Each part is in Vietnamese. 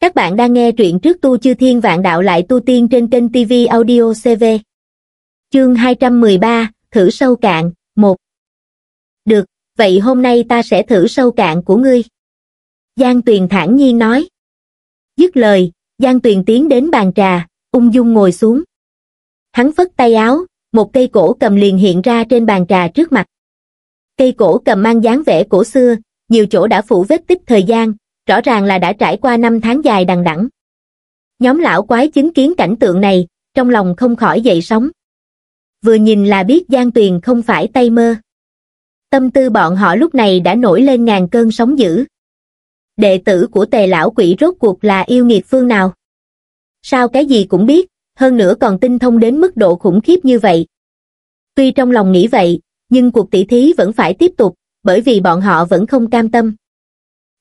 Các bạn đang nghe truyện trước tu chư thiên vạn đạo lại tu tiên trên kênh TV Audio CV. Chương 213, thử sâu cạn, 1. Được, vậy hôm nay ta sẽ thử sâu cạn của ngươi. Giang Tuyền thản nhiên nói. Dứt lời, Giang Tuyền tiến đến bàn trà, ung dung ngồi xuống. Hắn phất tay áo, một cây cổ cầm liền hiện ra trên bàn trà trước mặt. Cây cổ cầm mang dáng vẻ cổ xưa, nhiều chỗ đã phủ vết tích thời gian, rõ ràng là đã trải qua năm tháng dài đằng đẵng nhóm lão quái chứng kiến cảnh tượng này trong lòng không khỏi dậy sóng vừa nhìn là biết giang tuyền không phải tay mơ tâm tư bọn họ lúc này đã nổi lên ngàn cơn sóng dữ đệ tử của tề lão quỷ rốt cuộc là yêu nghiệt phương nào sao cái gì cũng biết hơn nữa còn tinh thông đến mức độ khủng khiếp như vậy tuy trong lòng nghĩ vậy nhưng cuộc tỷ thí vẫn phải tiếp tục bởi vì bọn họ vẫn không cam tâm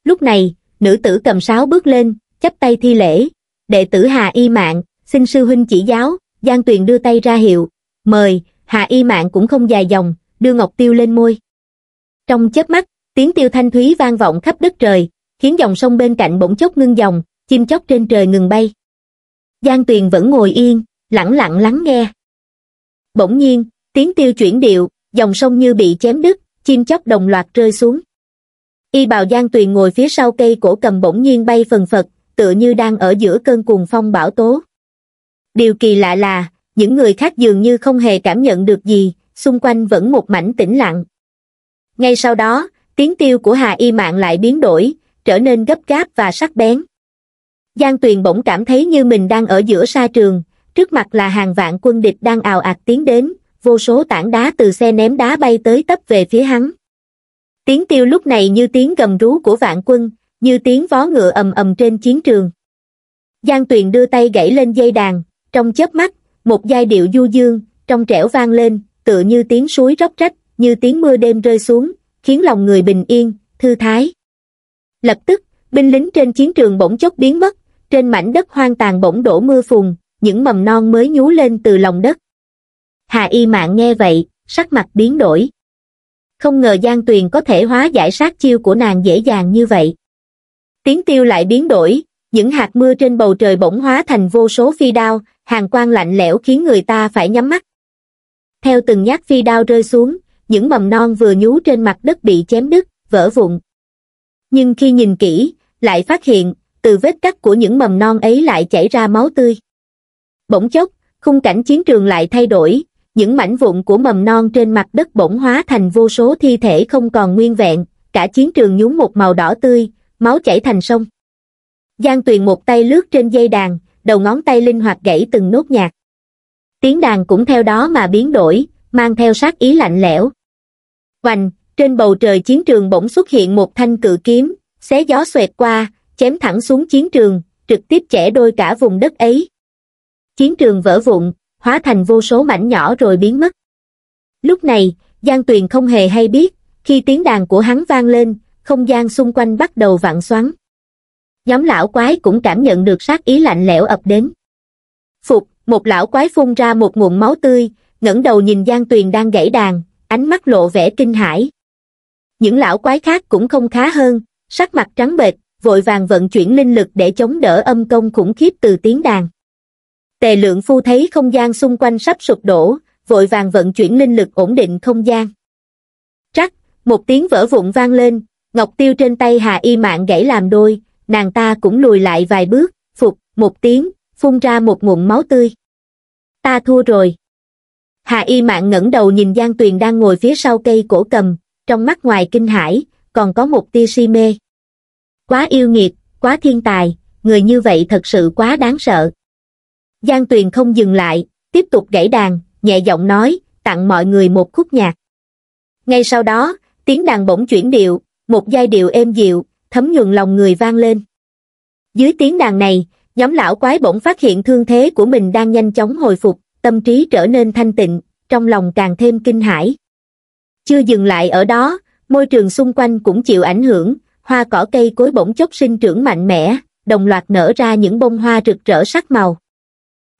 lúc này nữ tử cầm sáo bước lên, chắp tay thi lễ, đệ tử Hà Y Mạng, xin sư huynh chỉ giáo, Giang Tuyền đưa tay ra hiệu, mời, Hà Y Mạng cũng không dài dòng, đưa Ngọc Tiêu lên môi. Trong chớp mắt, tiếng tiêu thanh thúy vang vọng khắp đất trời, khiến dòng sông bên cạnh bỗng chốc ngưng dòng, chim chóc trên trời ngừng bay. Giang Tuyền vẫn ngồi yên, lặng lặng lắng nghe. Bỗng nhiên, tiếng tiêu chuyển điệu, dòng sông như bị chém đứt, chim chóc đồng loạt rơi xuống. Y bào Giang Tuyền ngồi phía sau cây cổ cầm bỗng nhiên bay phần phật, tựa như đang ở giữa cơn cuồng phong bão tố. Điều kỳ lạ là, những người khác dường như không hề cảm nhận được gì, xung quanh vẫn một mảnh tĩnh lặng. Ngay sau đó, tiếng tiêu của Hà Y Mạng lại biến đổi, trở nên gấp gáp và sắc bén. Giang Tuyền bỗng cảm thấy như mình đang ở giữa sa trường, trước mặt là hàng vạn quân địch đang ào ạt tiến đến, vô số tảng đá từ xe ném đá bay tới tấp về phía hắn tiếng tiêu lúc này như tiếng gầm rú của vạn quân như tiếng vó ngựa ầm ầm trên chiến trường giang tuyền đưa tay gãy lên dây đàn trong chớp mắt một giai điệu du dương trong trẻo vang lên tựa như tiếng suối róc rách như tiếng mưa đêm rơi xuống khiến lòng người bình yên thư thái lập tức binh lính trên chiến trường bỗng chốc biến mất trên mảnh đất hoang tàn bỗng đổ mưa phùn những mầm non mới nhú lên từ lòng đất hà y mạng nghe vậy sắc mặt biến đổi không ngờ Giang Tuyền có thể hóa giải sát chiêu của nàng dễ dàng như vậy. Tiếng tiêu lại biến đổi, những hạt mưa trên bầu trời bỗng hóa thành vô số phi đao, hàng quang lạnh lẽo khiến người ta phải nhắm mắt. Theo từng nhát phi đao rơi xuống, những mầm non vừa nhú trên mặt đất bị chém đứt, vỡ vụn. Nhưng khi nhìn kỹ, lại phát hiện, từ vết cắt của những mầm non ấy lại chảy ra máu tươi. Bỗng chốc, khung cảnh chiến trường lại thay đổi, những mảnh vụn của mầm non trên mặt đất bỗng hóa thành vô số thi thể không còn nguyên vẹn, cả chiến trường nhúng một màu đỏ tươi, máu chảy thành sông. Giang Tuyền một tay lướt trên dây đàn, đầu ngón tay linh hoạt gãy từng nốt nhạc. Tiếng đàn cũng theo đó mà biến đổi, mang theo sát ý lạnh lẽo. Hoành, trên bầu trời chiến trường bỗng xuất hiện một thanh cự kiếm, xé gió xoẹt qua, chém thẳng xuống chiến trường, trực tiếp chẻ đôi cả vùng đất ấy. Chiến trường vỡ vụn, hóa thành vô số mảnh nhỏ rồi biến mất. Lúc này, Giang Tuyền không hề hay biết, khi tiếng đàn của hắn vang lên, không gian xung quanh bắt đầu vặn xoắn. Nhóm lão quái cũng cảm nhận được sát ý lạnh lẽo ập đến. Phục, một lão quái phun ra một nguồn máu tươi, ngẩng đầu nhìn Giang Tuyền đang gãy đàn, ánh mắt lộ vẻ kinh hãi. Những lão quái khác cũng không khá hơn, sắc mặt trắng bệch, vội vàng vận chuyển linh lực để chống đỡ âm công khủng khiếp từ tiếng đàn. Tề lượng phu thấy không gian xung quanh sắp sụp đổ, vội vàng vận chuyển linh lực ổn định không gian. Trắc, một tiếng vỡ vụn vang lên, ngọc tiêu trên tay Hà Y Mạng gãy làm đôi, nàng ta cũng lùi lại vài bước, phục, một tiếng, phun ra một ngụm máu tươi. Ta thua rồi. Hà Y Mạng ngẩng đầu nhìn Giang Tuyền đang ngồi phía sau cây cổ cầm, trong mắt ngoài kinh hãi, còn có một tia si mê. Quá yêu nghiệt, quá thiên tài, người như vậy thật sự quá đáng sợ. Giang Tuyền không dừng lại, tiếp tục gãy đàn, nhẹ giọng nói, tặng mọi người một khúc nhạc. Ngay sau đó, tiếng đàn bỗng chuyển điệu, một giai điệu êm dịu, thấm nhuần lòng người vang lên. Dưới tiếng đàn này, nhóm lão quái bỗng phát hiện thương thế của mình đang nhanh chóng hồi phục, tâm trí trở nên thanh tịnh, trong lòng càng thêm kinh hãi. Chưa dừng lại ở đó, môi trường xung quanh cũng chịu ảnh hưởng, hoa cỏ cây cối bỗng chốc sinh trưởng mạnh mẽ, đồng loạt nở ra những bông hoa rực rỡ sắc màu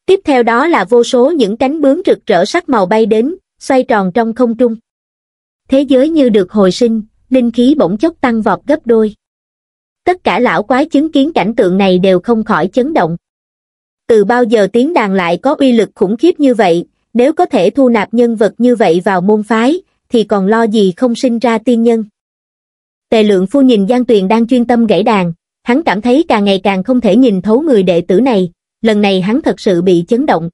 tiếp theo đó là vô số những cánh bướm rực rỡ sắc màu bay đến xoay tròn trong không trung thế giới như được hồi sinh linh khí bỗng chốc tăng vọt gấp đôi tất cả lão quái chứng kiến cảnh tượng này đều không khỏi chấn động từ bao giờ tiếng đàn lại có uy lực khủng khiếp như vậy nếu có thể thu nạp nhân vật như vậy vào môn phái thì còn lo gì không sinh ra tiên nhân tề lượng phu nhìn giang tuyền đang chuyên tâm gãy đàn hắn cảm thấy càng ngày càng không thể nhìn thấu người đệ tử này lần này hắn thật sự bị chấn động.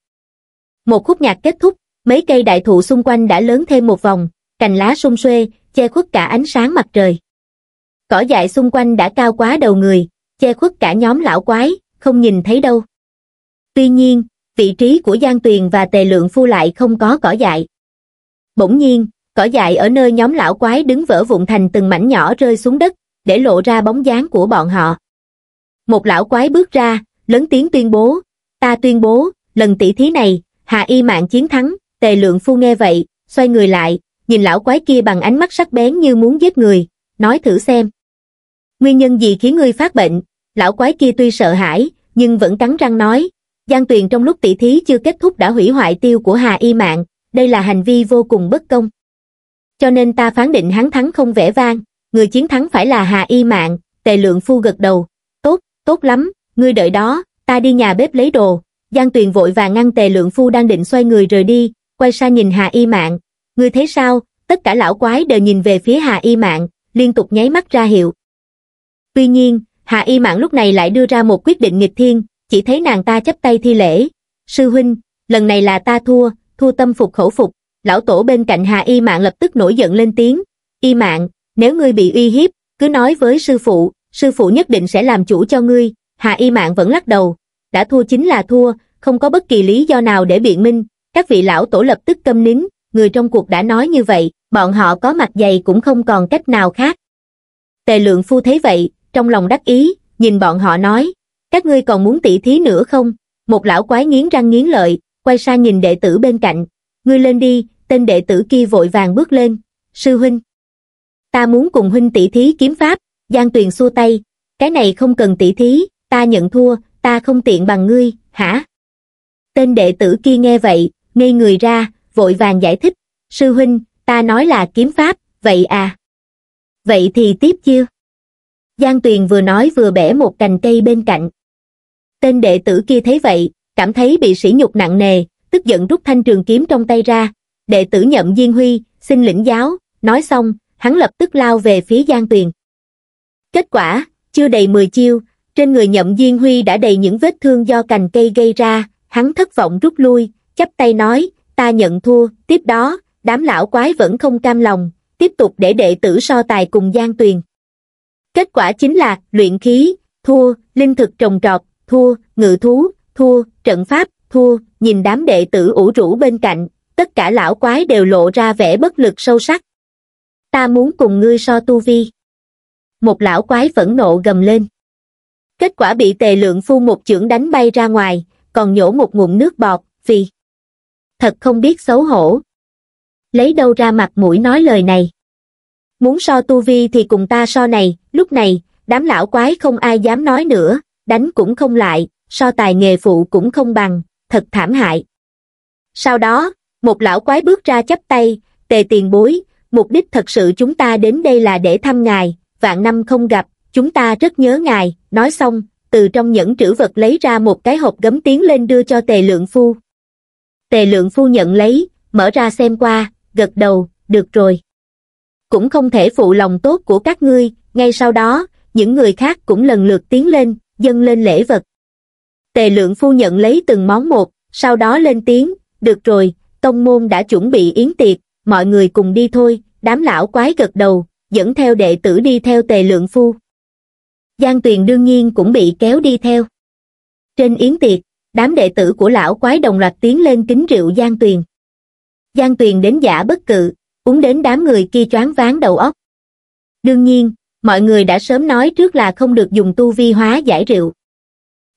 Một khúc nhạc kết thúc, mấy cây đại thụ xung quanh đã lớn thêm một vòng, cành lá sung xuê, che khuất cả ánh sáng mặt trời. Cỏ dại xung quanh đã cao quá đầu người, che khuất cả nhóm lão quái, không nhìn thấy đâu. Tuy nhiên, vị trí của Giang Tuyền và Tề Lượng Phu lại không có cỏ dại. Bỗng nhiên, cỏ dại ở nơi nhóm lão quái đứng vỡ vụn thành từng mảnh nhỏ rơi xuống đất, để lộ ra bóng dáng của bọn họ. Một lão quái bước ra, lớn tiếng tuyên bố ta tuyên bố lần tỷ thí này Hà y Mạn chiến thắng tề lượng phu nghe vậy xoay người lại nhìn lão quái kia bằng ánh mắt sắc bén như muốn giết người nói thử xem nguyên nhân gì khiến ngươi phát bệnh lão quái kia tuy sợ hãi nhưng vẫn cắn răng nói giang tuyền trong lúc tỷ thí chưa kết thúc đã hủy hoại tiêu của hà y Mạn đây là hành vi vô cùng bất công cho nên ta phán định hắn thắng không vẻ vang người chiến thắng phải là hà y Mạn tề lượng phu gật đầu tốt tốt lắm ngươi đợi đó, ta đi nhà bếp lấy đồ. Giang Tuyền vội và ngăn tề lượng phu đang định xoay người rời đi, quay sang nhìn Hà Y Mạn. Ngươi thấy sao, tất cả lão quái đều nhìn về phía Hà Y Mạn, liên tục nháy mắt ra hiệu. Tuy nhiên, Hà Y Mạn lúc này lại đưa ra một quyết định nghịch thiên, chỉ thấy nàng ta chấp tay thi lễ. Sư huynh, lần này là ta thua, thua tâm phục khẩu phục. Lão tổ bên cạnh Hà Y Mạn lập tức nổi giận lên tiếng. Y Mạn, nếu ngươi bị uy hiếp, cứ nói với sư phụ, sư phụ nhất định sẽ làm chủ cho ngươi. Hạ Y Mạn vẫn lắc đầu, đã thua chính là thua, không có bất kỳ lý do nào để biện minh, các vị lão tổ lập tức câm nín, người trong cuộc đã nói như vậy, bọn họ có mặt dày cũng không còn cách nào khác. Tề lượng phu thấy vậy, trong lòng đắc ý, nhìn bọn họ nói, các ngươi còn muốn tỉ thí nữa không? Một lão quái nghiến răng nghiến lợi, quay sang nhìn đệ tử bên cạnh, ngươi lên đi, tên đệ tử kia vội vàng bước lên, sư huynh. Ta muốn cùng huynh tỉ thí kiếm pháp, Giang Tuyền xua tay, cái này không cần tỉ thí, ta nhận thua, ta không tiện bằng ngươi, hả? Tên đệ tử kia nghe vậy, ngây người ra, vội vàng giải thích, sư huynh, ta nói là kiếm pháp, vậy à? Vậy thì tiếp chưa? Giang Tuyền vừa nói vừa bẻ một cành cây bên cạnh. Tên đệ tử kia thấy vậy, cảm thấy bị sỉ nhục nặng nề, tức giận rút thanh trường kiếm trong tay ra. Đệ tử nhậm Diên Huy, xin lĩnh giáo, nói xong, hắn lập tức lao về phía Giang Tuyền. Kết quả, chưa đầy 10 chiêu, trên người nhậm Diên Huy đã đầy những vết thương do cành cây gây ra, hắn thất vọng rút lui, chắp tay nói, ta nhận thua, tiếp đó, đám lão quái vẫn không cam lòng, tiếp tục để đệ tử so tài cùng Giang Tuyền. Kết quả chính là, luyện khí, thua, linh thực trồng trọt, thua, ngự thú, thua, trận pháp, thua, nhìn đám đệ tử ủ rũ bên cạnh, tất cả lão quái đều lộ ra vẻ bất lực sâu sắc. Ta muốn cùng ngươi so tu vi. Một lão quái phẫn nộ gầm lên kết quả bị tề lượng phu một chưởng đánh bay ra ngoài còn nhổ một ngụm nước bọt vì thật không biết xấu hổ lấy đâu ra mặt mũi nói lời này muốn so tu vi thì cùng ta so này lúc này đám lão quái không ai dám nói nữa đánh cũng không lại so tài nghề phụ cũng không bằng thật thảm hại sau đó một lão quái bước ra chắp tay tề tiền bối mục đích thật sự chúng ta đến đây là để thăm ngài vạn năm không gặp chúng ta rất nhớ ngài, nói xong, từ trong những trữ vật lấy ra một cái hộp gấm tiến lên đưa cho tề lượng phu. Tề lượng phu nhận lấy, mở ra xem qua, gật đầu, được rồi. Cũng không thể phụ lòng tốt của các ngươi, ngay sau đó, những người khác cũng lần lượt tiến lên, dâng lên lễ vật. Tề lượng phu nhận lấy từng món một, sau đó lên tiếng, được rồi, tông môn đã chuẩn bị yến tiệc, mọi người cùng đi thôi, đám lão quái gật đầu, dẫn theo đệ tử đi theo tề lượng phu. Giang Tuyền đương nhiên cũng bị kéo đi theo. Trên yến tiệc, đám đệ tử của lão quái đồng loạt tiến lên kính rượu Giang Tuyền. Giang Tuyền đến giả bất cự, uống đến đám người kia choáng váng đầu óc. Đương nhiên, mọi người đã sớm nói trước là không được dùng tu vi hóa giải rượu.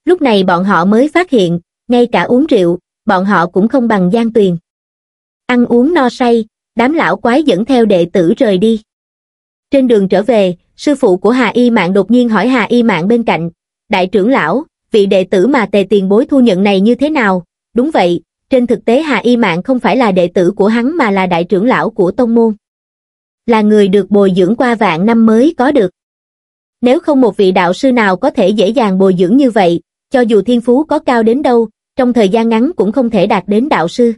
Lúc này bọn họ mới phát hiện, ngay cả uống rượu, bọn họ cũng không bằng Giang Tuyền. Ăn uống no say, đám lão quái dẫn theo đệ tử rời đi. Trên đường trở về, sư phụ của Hà Y Mạng đột nhiên hỏi Hà Y Mạng bên cạnh, đại trưởng lão, vị đệ tử mà tề tiền bối thu nhận này như thế nào? Đúng vậy, trên thực tế Hà Y Mạng không phải là đệ tử của hắn mà là đại trưởng lão của tông môn. Là người được bồi dưỡng qua vạn năm mới có được. Nếu không một vị đạo sư nào có thể dễ dàng bồi dưỡng như vậy, cho dù thiên phú có cao đến đâu, trong thời gian ngắn cũng không thể đạt đến đạo sư.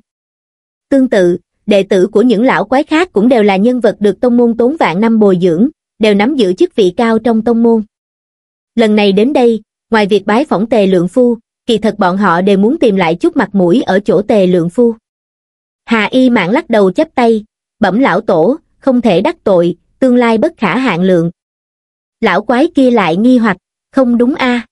Tương tự, đệ tử của những lão quái khác cũng đều là nhân vật được tông môn tốn vạn năm bồi dưỡng, đều nắm giữ chức vị cao trong tông môn lần này đến đây ngoài việc bái phỏng tề lượng phu kỳ thật bọn họ đều muốn tìm lại chút mặt mũi ở chỗ tề lượng phu hà y mạng lắc đầu chấp tay bẩm lão tổ không thể đắc tội tương lai bất khả hạn lượng lão quái kia lại nghi hoặc không đúng a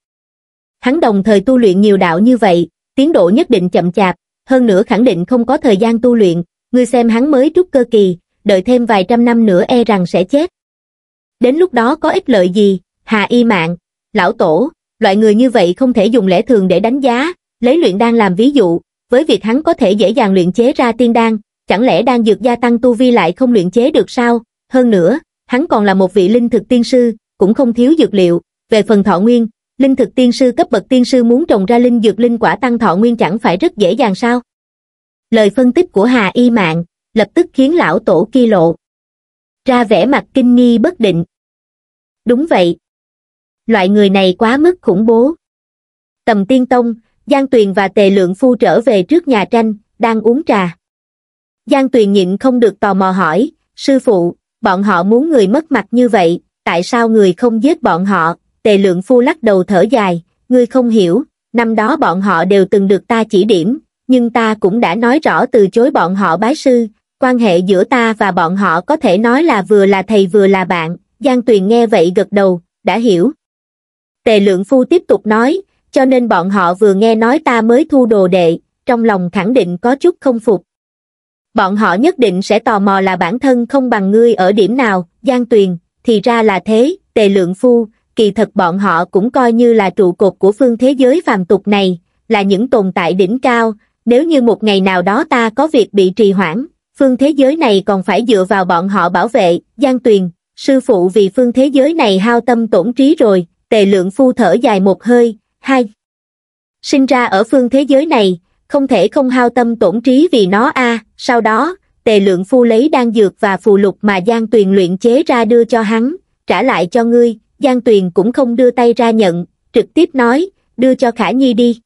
hắn đồng thời tu luyện nhiều đạo như vậy tiến độ nhất định chậm chạp hơn nữa khẳng định không có thời gian tu luyện ngươi xem hắn mới trúc cơ kỳ đợi thêm vài trăm năm nữa e rằng sẽ chết đến lúc đó có ích lợi gì, hà y mạng, lão tổ, loại người như vậy không thể dùng lẽ thường để đánh giá, lấy luyện đan làm ví dụ, với việc hắn có thể dễ dàng luyện chế ra tiên đan, chẳng lẽ đang dược gia tăng tu vi lại không luyện chế được sao, hơn nữa, hắn còn là một vị linh thực tiên sư, cũng không thiếu dược liệu, về phần thọ nguyên, linh thực tiên sư cấp bậc tiên sư muốn trồng ra linh dược linh quả tăng thọ nguyên chẳng phải rất dễ dàng sao. Lời phân tích của Hà Y Mạng, lập tức khiến lão tổ kỳ lộ, ra vẻ mặt kinh nghi bất định đúng vậy loại người này quá mức khủng bố tầm tiên tông giang tuyền và tề lượng phu trở về trước nhà tranh đang uống trà giang tuyền nhịn không được tò mò hỏi sư phụ bọn họ muốn người mất mặt như vậy tại sao người không giết bọn họ tề lượng phu lắc đầu thở dài ngươi không hiểu năm đó bọn họ đều từng được ta chỉ điểm nhưng ta cũng đã nói rõ từ chối bọn họ bái sư quan hệ giữa ta và bọn họ có thể nói là vừa là thầy vừa là bạn, Giang Tuyền nghe vậy gật đầu, đã hiểu. Tề Lượng Phu tiếp tục nói, cho nên bọn họ vừa nghe nói ta mới thu đồ đệ, trong lòng khẳng định có chút không phục. Bọn họ nhất định sẽ tò mò là bản thân không bằng ngươi ở điểm nào, Giang Tuyền, thì ra là thế, Tề Lượng Phu, kỳ thật bọn họ cũng coi như là trụ cột của phương thế giới phàm tục này, là những tồn tại đỉnh cao, nếu như một ngày nào đó ta có việc bị trì hoãn, phương thế giới này còn phải dựa vào bọn họ bảo vệ, Giang Tuyền, sư phụ vì phương thế giới này hao tâm tổn trí rồi, tề lượng phu thở dài một hơi, hai. Sinh ra ở phương thế giới này, không thể không hao tâm tổn trí vì nó a sau đó, tề lượng phu lấy đan dược và phù lục mà Giang Tuyền luyện chế ra đưa cho hắn, trả lại cho ngươi, Giang Tuyền cũng không đưa tay ra nhận, trực tiếp nói, đưa cho Khả Nhi đi.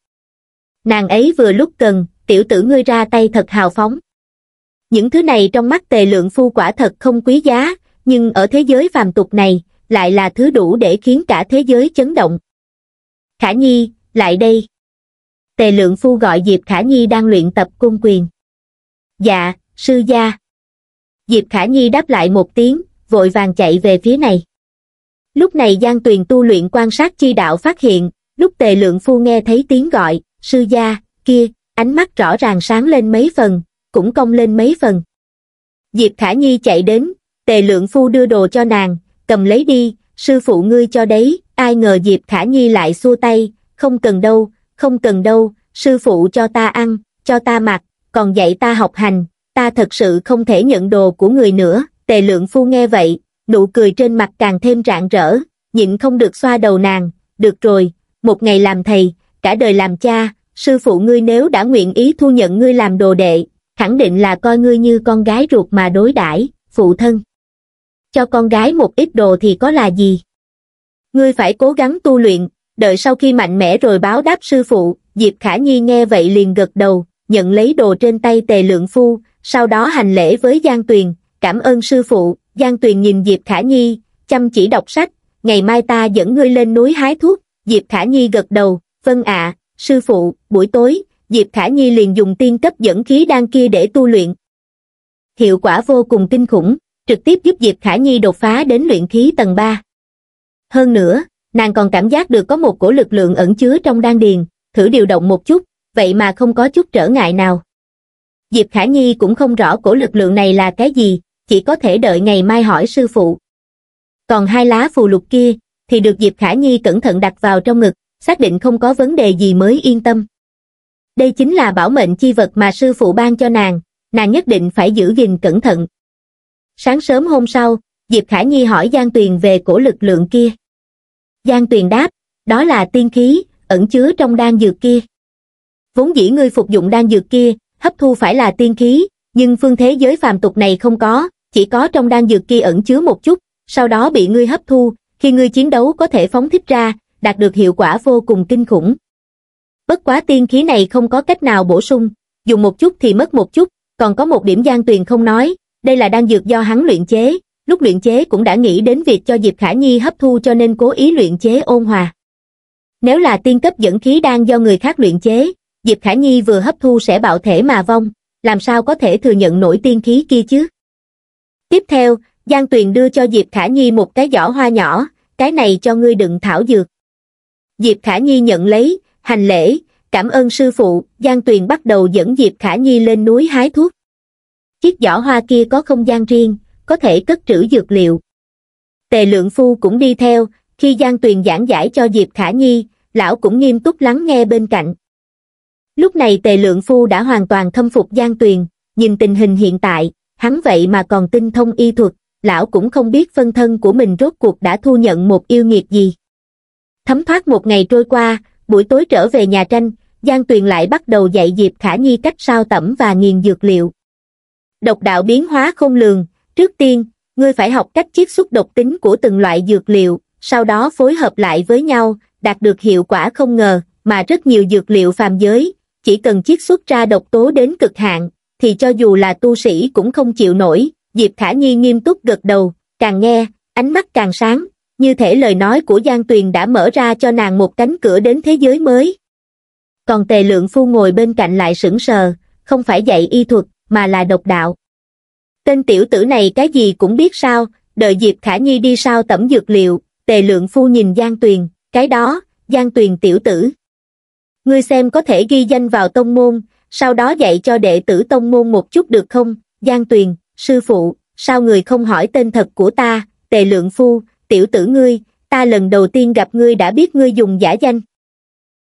Nàng ấy vừa lúc cần, tiểu tử ngươi ra tay thật hào phóng những thứ này trong mắt tề lượng phu quả thật không quý giá, nhưng ở thế giới phàm tục này, lại là thứ đủ để khiến cả thế giới chấn động. Khả Nhi, lại đây. Tề lượng phu gọi Diệp Khả Nhi đang luyện tập cung quyền. Dạ, sư gia. Diệp Khả Nhi đáp lại một tiếng, vội vàng chạy về phía này. Lúc này Giang Tuyền tu luyện quan sát chi đạo phát hiện, lúc tề lượng phu nghe thấy tiếng gọi, sư gia, kia, ánh mắt rõ ràng sáng lên mấy phần, cũng cong lên mấy phần. Diệp Khả Nhi chạy đến, tề lượng phu đưa đồ cho nàng, cầm lấy đi, sư phụ ngươi cho đấy, ai ngờ Diệp Khả Nhi lại xua tay, không cần đâu, không cần đâu, sư phụ cho ta ăn, cho ta mặc, còn dạy ta học hành, ta thật sự không thể nhận đồ của người nữa, tề lượng phu nghe vậy, nụ cười trên mặt càng thêm rạng rỡ, nhịn không được xoa đầu nàng, được rồi, một ngày làm thầy, cả đời làm cha, sư phụ ngươi nếu đã nguyện ý thu nhận ngươi làm đồ đệ, khẳng định là coi ngươi như con gái ruột mà đối đãi phụ thân. Cho con gái một ít đồ thì có là gì? Ngươi phải cố gắng tu luyện, đợi sau khi mạnh mẽ rồi báo đáp sư phụ, Diệp Khả Nhi nghe vậy liền gật đầu, nhận lấy đồ trên tay tề lượng phu, sau đó hành lễ với Giang Tuyền, cảm ơn sư phụ, Giang Tuyền nhìn Diệp Khả Nhi, chăm chỉ đọc sách, ngày mai ta dẫn ngươi lên núi hái thuốc, Diệp Khả Nhi gật đầu, vâng ạ, sư phụ, buổi tối, diệp khả nhi liền dùng tiên cấp dẫn khí đan kia để tu luyện hiệu quả vô cùng kinh khủng trực tiếp giúp diệp khả nhi đột phá đến luyện khí tầng ba hơn nữa nàng còn cảm giác được có một cổ lực lượng ẩn chứa trong đan điền thử điều động một chút vậy mà không có chút trở ngại nào diệp khả nhi cũng không rõ cổ lực lượng này là cái gì chỉ có thể đợi ngày mai hỏi sư phụ còn hai lá phù lục kia thì được Diệp Khả Nhi cẩn thận đặt vào trong ngực, xác định không có vấn đề gì mới yên tâm đây chính là bảo mệnh chi vật mà sư phụ ban cho nàng, nàng nhất định phải giữ gìn cẩn thận. Sáng sớm hôm sau, Diệp Khả Nhi hỏi Giang Tuyền về cổ lực lượng kia. Giang Tuyền đáp, đó là tiên khí, ẩn chứa trong đan dược kia. Vốn dĩ ngươi phục dụng đan dược kia, hấp thu phải là tiên khí, nhưng phương thế giới phàm tục này không có, chỉ có trong đan dược kia ẩn chứa một chút, sau đó bị ngươi hấp thu, khi ngươi chiến đấu có thể phóng thích ra, đạt được hiệu quả vô cùng kinh khủng bất quá tiên khí này không có cách nào bổ sung, dùng một chút thì mất một chút, còn có một điểm gian tuyền không nói, đây là đang dược do hắn luyện chế, lúc luyện chế cũng đã nghĩ đến việc cho Diệp Khả Nhi hấp thu cho nên cố ý luyện chế ôn hòa. Nếu là tiên cấp dẫn khí đang do người khác luyện chế, Diệp Khả Nhi vừa hấp thu sẽ bạo thể mà vong, làm sao có thể thừa nhận nổi tiên khí kia chứ? Tiếp theo, Giang Tuyền đưa cho Diệp Khả Nhi một cái giỏ hoa nhỏ, cái này cho ngươi đựng thảo dược. Diệp Khả Nhi nhận lấy, hành lễ, cảm ơn sư phụ, Giang Tuyền bắt đầu dẫn Diệp Khả Nhi lên núi hái thuốc. Chiếc giỏ hoa kia có không gian riêng, có thể cất trữ dược liệu. Tề lượng phu cũng đi theo, khi Giang Tuyền giảng giải cho Diệp Khả Nhi, lão cũng nghiêm túc lắng nghe bên cạnh. Lúc này tề lượng phu đã hoàn toàn thâm phục Giang Tuyền, nhìn tình hình hiện tại, hắn vậy mà còn tinh thông y thuật, lão cũng không biết phân thân của mình rốt cuộc đã thu nhận một yêu nghiệt gì. Thấm thoát một ngày trôi qua, buổi tối trở về nhà tranh, Giang Tuyền lại bắt đầu dạy Diệp Khả Nhi cách sao tẩm và nghiền dược liệu. Độc đạo biến hóa không lường, trước tiên, ngươi phải học cách chiết xuất độc tính của từng loại dược liệu, sau đó phối hợp lại với nhau, đạt được hiệu quả không ngờ, mà rất nhiều dược liệu phàm giới, chỉ cần chiết xuất ra độc tố đến cực hạn, thì cho dù là tu sĩ cũng không chịu nổi, Diệp Khả Nhi nghiêm túc gật đầu, càng nghe, ánh mắt càng sáng, như thể lời nói của Giang Tuyền đã mở ra cho nàng một cánh cửa đến thế giới mới. Còn tề lượng phu ngồi bên cạnh lại sững sờ, không phải dạy y thuật, mà là độc đạo. Tên tiểu tử này cái gì cũng biết sao, đợi Diệp Khả Nhi đi sao tẩm dược liệu, tề lượng phu nhìn Giang Tuyền, cái đó, Giang Tuyền tiểu tử. Ngươi xem có thể ghi danh vào tông môn, sau đó dạy cho đệ tử tông môn một chút được không, Giang Tuyền, sư phụ, sao người không hỏi tên thật của ta, tề lượng phu, tiểu tử ngươi ta lần đầu tiên gặp ngươi đã biết ngươi dùng giả danh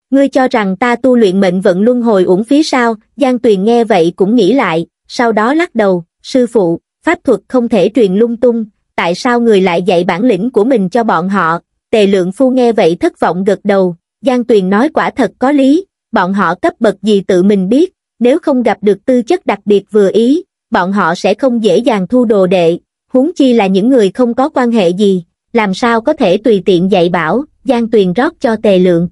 ngươi cho rằng ta tu luyện mệnh vận luân hồi uổng phí sao giang tuyền nghe vậy cũng nghĩ lại sau đó lắc đầu sư phụ pháp thuật không thể truyền lung tung tại sao người lại dạy bản lĩnh của mình cho bọn họ tề lượng phu nghe vậy thất vọng gật đầu giang tuyền nói quả thật có lý bọn họ cấp bậc gì tự mình biết nếu không gặp được tư chất đặc biệt vừa ý bọn họ sẽ không dễ dàng thu đồ đệ huống chi là những người không có quan hệ gì làm sao có thể tùy tiện dạy bảo, Giang Tuyền rót cho tề lượng.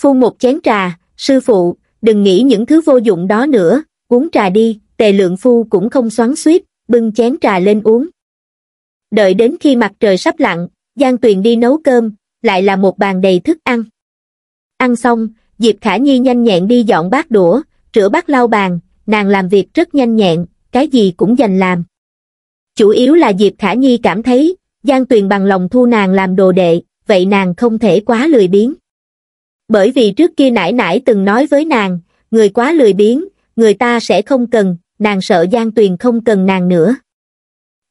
Phun một chén trà, sư phụ, đừng nghĩ những thứ vô dụng đó nữa, uống trà đi, tề lượng phu cũng không xoắn suýt, bưng chén trà lên uống. Đợi đến khi mặt trời sắp lặn, Giang Tuyền đi nấu cơm, lại là một bàn đầy thức ăn. Ăn xong, Diệp Khả Nhi nhanh nhẹn đi dọn bát đũa, rửa bát lau bàn, nàng làm việc rất nhanh nhẹn, cái gì cũng dành làm. Chủ yếu là Diệp Khả Nhi cảm thấy, Giang Tuyền bằng lòng thu nàng làm đồ đệ, vậy nàng không thể quá lười biếng. Bởi vì trước kia nãi nãi từng nói với nàng, người quá lười biếng, người ta sẽ không cần, nàng sợ Giang Tuyền không cần nàng nữa.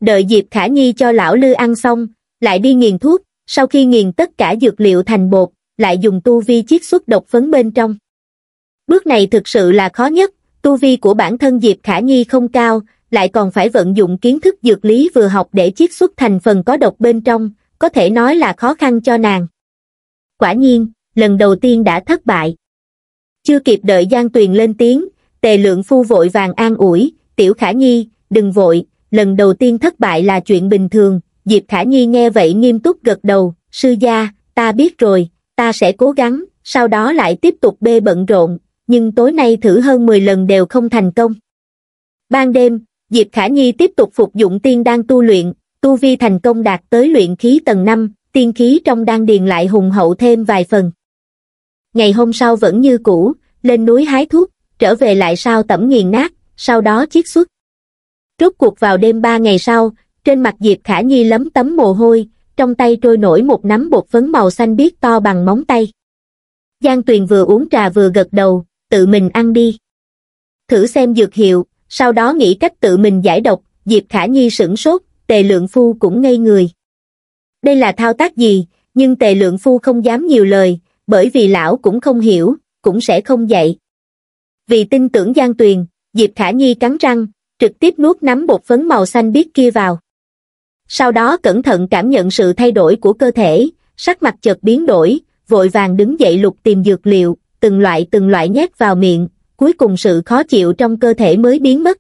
Đợi Diệp Khả Nhi cho lão Lư ăn xong, lại đi nghiền thuốc, sau khi nghiền tất cả dược liệu thành bột, lại dùng tu vi chiết xuất độc phấn bên trong. Bước này thực sự là khó nhất, tu vi của bản thân Diệp Khả Nhi không cao, lại còn phải vận dụng kiến thức dược lý vừa học để chiết xuất thành phần có độc bên trong, có thể nói là khó khăn cho nàng. Quả nhiên, lần đầu tiên đã thất bại. Chưa kịp đợi Giang Tuyền lên tiếng, tề lượng phu vội vàng an ủi, tiểu khả nhi, đừng vội, lần đầu tiên thất bại là chuyện bình thường, Diệp khả nhi nghe vậy nghiêm túc gật đầu, sư gia, ta biết rồi, ta sẽ cố gắng, sau đó lại tiếp tục bê bận rộn, nhưng tối nay thử hơn 10 lần đều không thành công. Ban đêm, Diệp Khả Nhi tiếp tục phục dụng tiên đan tu luyện, tu vi thành công đạt tới luyện khí tầng 5, tiên khí trong đan điền lại hùng hậu thêm vài phần. Ngày hôm sau vẫn như cũ, lên núi hái thuốc, trở về lại sao tẩm nghiền nát, sau đó chiết xuất. Rốt cuộc vào đêm ba ngày sau, trên mặt Diệp Khả Nhi lấm tấm mồ hôi, trong tay trôi nổi một nắm bột phấn màu xanh biếc to bằng móng tay. Giang Tuyền vừa uống trà vừa gật đầu, tự mình ăn đi. Thử xem dược hiệu, sau đó nghĩ cách tự mình giải độc, Diệp Khả Nhi sửng sốt, Tề Lượng Phu cũng ngây người. Đây là thao tác gì, nhưng Tề Lượng Phu không dám nhiều lời, bởi vì lão cũng không hiểu, cũng sẽ không dạy. Vì tin tưởng Giang Tuyền, Diệp Khả Nhi cắn răng, trực tiếp nuốt nắm bột phấn màu xanh biếc kia vào. Sau đó cẩn thận cảm nhận sự thay đổi của cơ thể, sắc mặt chợt biến đổi, vội vàng đứng dậy lục tìm dược liệu, từng loại từng loại nhét vào miệng, cuối cùng sự khó chịu trong cơ thể mới biến mất.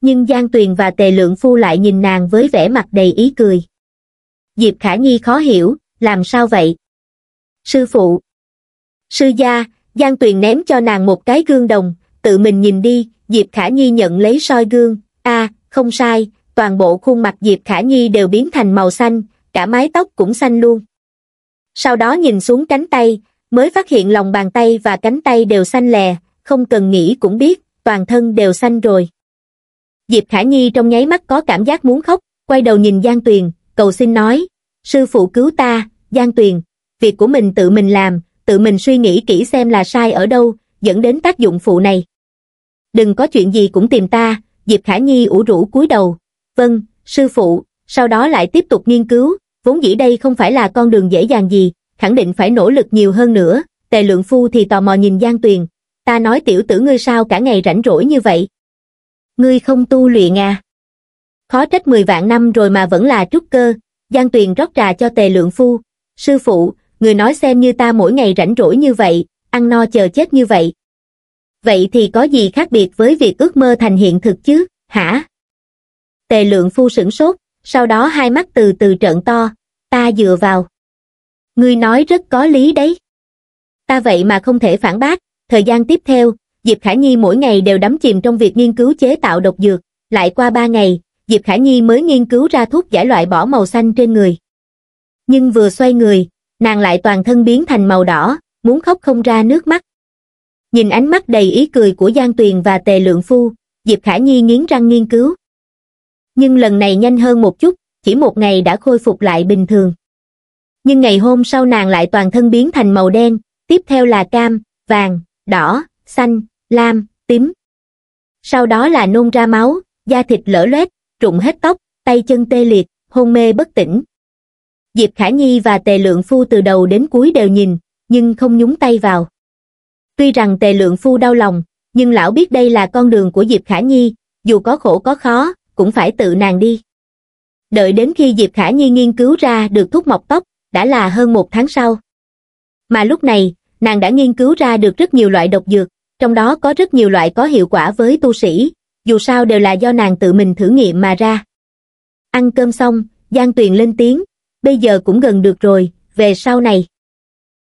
Nhưng Giang Tuyền và Tề Lượng Phu lại nhìn nàng với vẻ mặt đầy ý cười. Diệp Khả Nhi khó hiểu, làm sao vậy? Sư phụ. Sư gia, Giang Tuyền ném cho nàng một cái gương đồng, tự mình nhìn đi, Diệp Khả Nhi nhận lấy soi gương, a không sai, toàn bộ khuôn mặt Diệp Khả Nhi đều biến thành màu xanh, cả mái tóc cũng xanh luôn. Sau đó nhìn xuống cánh tay, mới phát hiện lòng bàn tay và cánh tay đều xanh lè, không cần nghĩ cũng biết, toàn thân đều xanh rồi. Diệp Khả Nhi trong nháy mắt có cảm giác muốn khóc, quay đầu nhìn Giang Tuyền, cầu xin nói, sư phụ cứu ta, Giang Tuyền, việc của mình tự mình làm, tự mình suy nghĩ kỹ xem là sai ở đâu, dẫn đến tác dụng phụ này. Đừng có chuyện gì cũng tìm ta, Diệp Khả Nhi ủ rũ cúi đầu, vâng, sư phụ, sau đó lại tiếp tục nghiên cứu, vốn dĩ đây không phải là con đường dễ dàng gì, khẳng định phải nỗ lực nhiều hơn nữa, tề lượng phu thì tò mò nhìn Giang Tuyền, ta nói tiểu tử ngươi sao cả ngày rảnh rỗi như vậy. Ngươi không tu luyện à? Khó trách 10 vạn năm rồi mà vẫn là trúc cơ, Giang Tuyền rót trà cho tề lượng phu. Sư phụ, người nói xem như ta mỗi ngày rảnh rỗi như vậy, ăn no chờ chết như vậy. Vậy thì có gì khác biệt với việc ước mơ thành hiện thực chứ, hả? Tề lượng phu sửng sốt, sau đó hai mắt từ từ trợn to, ta dựa vào. Ngươi nói rất có lý đấy. Ta vậy mà không thể phản bác, Thời gian tiếp theo, Diệp Khả Nhi mỗi ngày đều đắm chìm trong việc nghiên cứu chế tạo độc dược, lại qua ba ngày, Diệp Khả Nhi mới nghiên cứu ra thuốc giải loại bỏ màu xanh trên người. Nhưng vừa xoay người, nàng lại toàn thân biến thành màu đỏ, muốn khóc không ra nước mắt. Nhìn ánh mắt đầy ý cười của Giang Tuyền và Tề Lượng Phu, Diệp Khả Nhi nghiến răng nghiên cứu. Nhưng lần này nhanh hơn một chút, chỉ một ngày đã khôi phục lại bình thường. Nhưng ngày hôm sau nàng lại toàn thân biến thành màu đen, tiếp theo là cam, vàng, đỏ, xanh, lam, tím. Sau đó là nôn ra máu, da thịt lở loét, trụng hết tóc, tay chân tê liệt, hôn mê bất tỉnh. Diệp Khả Nhi và Tề Lượng Phu từ đầu đến cuối đều nhìn, nhưng không nhúng tay vào. Tuy rằng Tề Lượng Phu đau lòng, nhưng lão biết đây là con đường của Diệp Khả Nhi, dù có khổ có khó, cũng phải tự nàng đi. Đợi đến khi Diệp Khả Nhi nghiên cứu ra được thuốc mọc tóc, đã là hơn một tháng sau. Mà lúc này, nàng đã nghiên cứu ra được rất nhiều loại độc dược, trong đó có rất nhiều loại có hiệu quả với tu sĩ, dù sao đều là do nàng tự mình thử nghiệm mà ra. Ăn cơm xong, Giang Tuyền lên tiếng, bây giờ cũng gần được rồi, về sau này.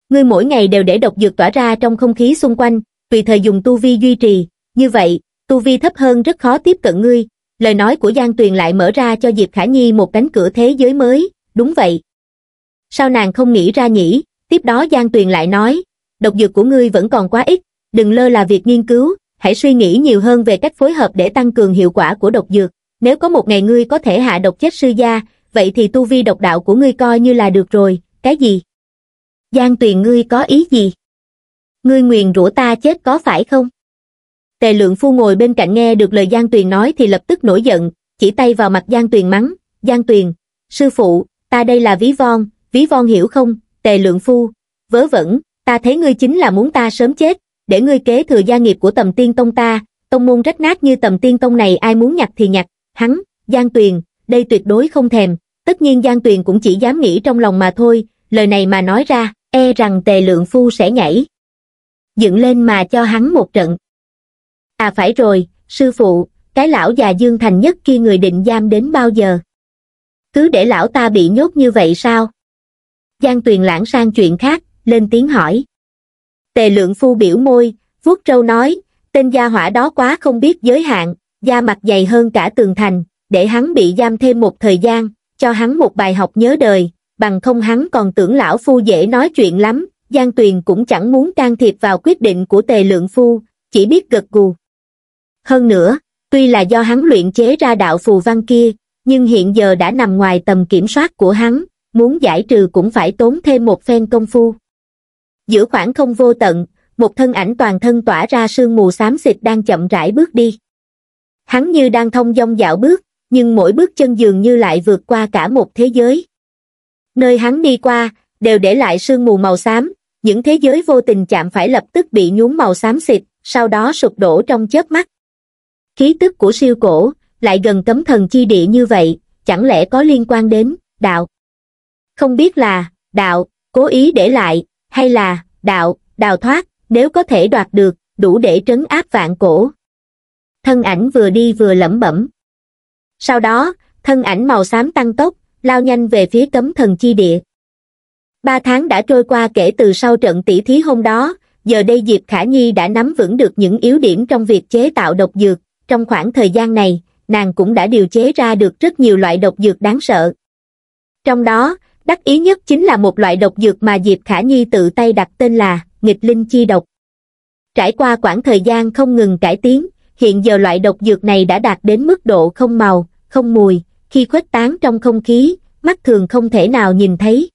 Ngươi mỗi ngày đều để độc dược tỏa ra trong không khí xung quanh, tùy thời dùng tu vi duy trì, như vậy, tu vi thấp hơn rất khó tiếp cận ngươi. Lời nói của Giang Tuyền lại mở ra cho Diệp Khả Nhi một cánh cửa thế giới mới, đúng vậy. Sao nàng không nghĩ ra nhỉ? Tiếp đó Giang Tuyền lại nói, độc dược của ngươi vẫn còn quá ít, đừng lơ là việc nghiên cứu, hãy suy nghĩ nhiều hơn về cách phối hợp để tăng cường hiệu quả của độc dược. Nếu có một ngày ngươi có thể hạ độc chết sư gia, vậy thì tu vi độc đạo của ngươi coi như là được rồi, cái gì? Giang tuyền ngươi có ý gì? Ngươi nguyền rủa ta chết có phải không? Tề lượng phu ngồi bên cạnh nghe được lời Giang tuyền nói thì lập tức nổi giận, chỉ tay vào mặt Giang tuyền mắng, Giang tuyền, sư phụ, ta đây là ví von, ví von hiểu không, tề lượng phu, vớ vẩn, ta thấy ngươi chính là muốn ta sớm chết, để ngươi kế thừa gia nghiệp của tầm tiên tông ta, tông môn rách nát như tầm tiên tông này ai muốn nhặt thì nhặt, hắn, Giang Tuyền, đây tuyệt đối không thèm, tất nhiên Giang Tuyền cũng chỉ dám nghĩ trong lòng mà thôi, lời này mà nói ra, e rằng tề lượng phu sẽ nhảy. Dựng lên mà cho hắn một trận. À phải rồi, sư phụ, cái lão già Dương Thành nhất kia người định giam đến bao giờ? Cứ để lão ta bị nhốt như vậy sao? Giang Tuyền lãng sang chuyện khác, lên tiếng hỏi. Tề lượng phu biểu môi, vuốt trâu nói, tên gia hỏa đó quá không biết giới hạn, da mặt dày hơn cả tường thành, để hắn bị giam thêm một thời gian, cho hắn một bài học nhớ đời, bằng không hắn còn tưởng lão phu dễ nói chuyện lắm, Giang Tuyền cũng chẳng muốn can thiệp vào quyết định của tề lượng phu, chỉ biết gật gù. Hơn nữa, tuy là do hắn luyện chế ra đạo phù văn kia, nhưng hiện giờ đã nằm ngoài tầm kiểm soát của hắn, muốn giải trừ cũng phải tốn thêm một phen công phu giữa khoảng không vô tận một thân ảnh toàn thân tỏa ra sương mù xám xịt đang chậm rãi bước đi hắn như đang thông dong dạo bước nhưng mỗi bước chân dường như lại vượt qua cả một thế giới nơi hắn đi qua đều để lại sương mù màu xám những thế giới vô tình chạm phải lập tức bị nhuốm màu xám xịt sau đó sụp đổ trong chớp mắt khí tức của siêu cổ lại gần cấm thần chi địa như vậy chẳng lẽ có liên quan đến đạo không biết là đạo cố ý để lại hay là đạo, đào thoát, nếu có thể đoạt được, đủ để trấn áp vạn cổ. Thân ảnh vừa đi vừa lẩm bẩm. Sau đó, thân ảnh màu xám tăng tốc, lao nhanh về phía cấm thần chi địa. Ba tháng đã trôi qua kể từ sau trận tỷ thí hôm đó, giờ đây Diệp Khả Nhi đã nắm vững được những yếu điểm trong việc chế tạo độc dược. Trong khoảng thời gian này, nàng cũng đã điều chế ra được rất nhiều loại độc dược đáng sợ. Trong đó, đắc ý nhất chính là một loại độc dược mà Diệp Khả Nhi tự tay đặt tên là nghịch linh chi độc. Trải qua quãng thời gian không ngừng cải tiến, hiện giờ loại độc dược này đã đạt đến mức độ không màu, không mùi, khi khuếch tán trong không khí, mắt thường không thể nào nhìn thấy.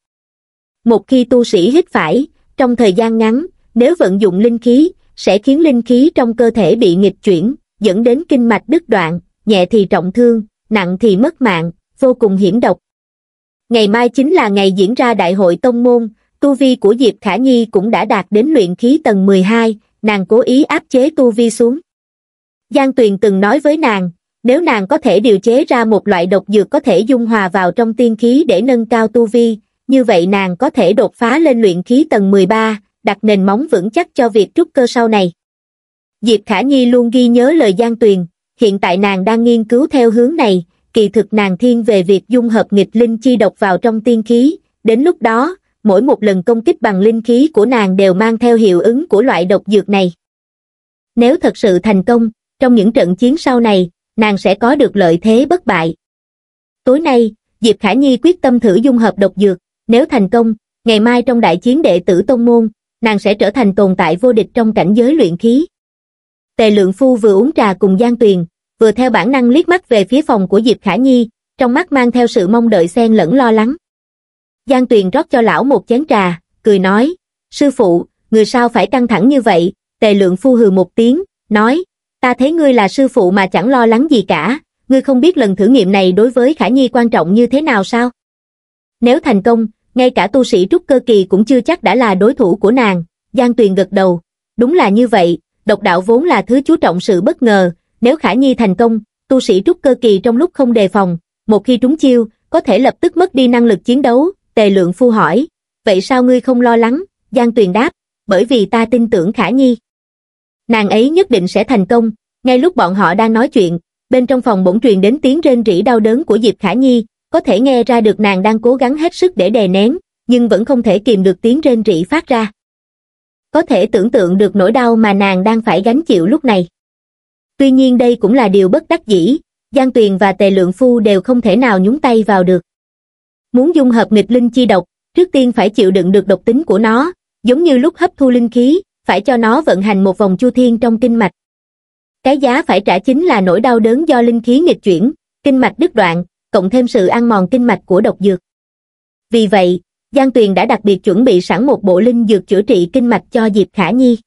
Một khi tu sĩ hít phải, trong thời gian ngắn, nếu vận dụng linh khí, sẽ khiến linh khí trong cơ thể bị nghịch chuyển, dẫn đến kinh mạch đứt đoạn, nhẹ thì trọng thương, nặng thì mất mạng, vô cùng hiểm độc ngày mai chính là ngày diễn ra đại hội tông môn tu vi của diệp khả nhi cũng đã đạt đến luyện khí tầng mười hai nàng cố ý áp chế tu vi xuống giang tuyền từng nói với nàng nếu nàng có thể điều chế ra một loại độc dược có thể dung hòa vào trong tiên khí để nâng cao tu vi như vậy nàng có thể đột phá lên luyện khí tầng mười ba đặt nền móng vững chắc cho việc trúc cơ sau này diệp khả nhi luôn ghi nhớ lời giang tuyền hiện tại nàng đang nghiên cứu theo hướng này kỳ thực nàng thiên về việc dung hợp nghịch linh chi độc vào trong tiên khí, đến lúc đó, mỗi một lần công kích bằng linh khí của nàng đều mang theo hiệu ứng của loại độc dược này. Nếu thật sự thành công, trong những trận chiến sau này, nàng sẽ có được lợi thế bất bại. Tối nay, Diệp Khả Nhi quyết tâm thử dung hợp độc dược, nếu thành công, ngày mai trong đại chiến đệ tử Tông Môn, nàng sẽ trở thành tồn tại vô địch trong cảnh giới luyện khí. Tề Lượng Phu vừa uống trà cùng Giang Tuyền, vừa theo bản năng liếc mắt về phía phòng của Diệp Khả Nhi, trong mắt mang theo sự mong đợi xen lẫn lo lắng. Giang Tuyền rót cho lão một chén trà, cười nói, sư phụ, người sao phải căng thẳng như vậy, tề lượng phu hừ một tiếng, nói, ta thấy ngươi là sư phụ mà chẳng lo lắng gì cả, ngươi không biết lần thử nghiệm này đối với Khả Nhi quan trọng như thế nào sao? Nếu thành công, ngay cả tu sĩ trúc cơ kỳ cũng chưa chắc đã là đối thủ của nàng, Giang Tuyền gật đầu, đúng là như vậy, độc đạo vốn là thứ chú trọng sự bất ngờ, nếu Khả Nhi thành công, tu sĩ trúc cơ kỳ trong lúc không đề phòng, một khi trúng chiêu, có thể lập tức mất đi năng lực chiến đấu, tề lượng phu hỏi. Vậy sao ngươi không lo lắng? Giang Tuyền đáp, bởi vì ta tin tưởng Khả Nhi. Nàng ấy nhất định sẽ thành công, ngay lúc bọn họ đang nói chuyện, bên trong phòng bỗng truyền đến tiếng rên rỉ đau đớn của Diệp Khả Nhi, có thể nghe ra được nàng đang cố gắng hết sức để đè nén, nhưng vẫn không thể kìm được tiếng rên rỉ phát ra. Có thể tưởng tượng được nỗi đau mà nàng đang phải gánh chịu lúc này tuy nhiên đây cũng là điều bất đắc dĩ giang tuyền và tề lượng phu đều không thể nào nhúng tay vào được muốn dung hợp nghịch linh chi độc trước tiên phải chịu đựng được độc tính của nó giống như lúc hấp thu linh khí phải cho nó vận hành một vòng chu thiên trong kinh mạch cái giá phải trả chính là nỗi đau đớn do linh khí nghịch chuyển kinh mạch đứt đoạn cộng thêm sự ăn mòn kinh mạch của độc dược vì vậy giang tuyền đã đặc biệt chuẩn bị sẵn một bộ linh dược chữa trị kinh mạch cho diệp khả nhi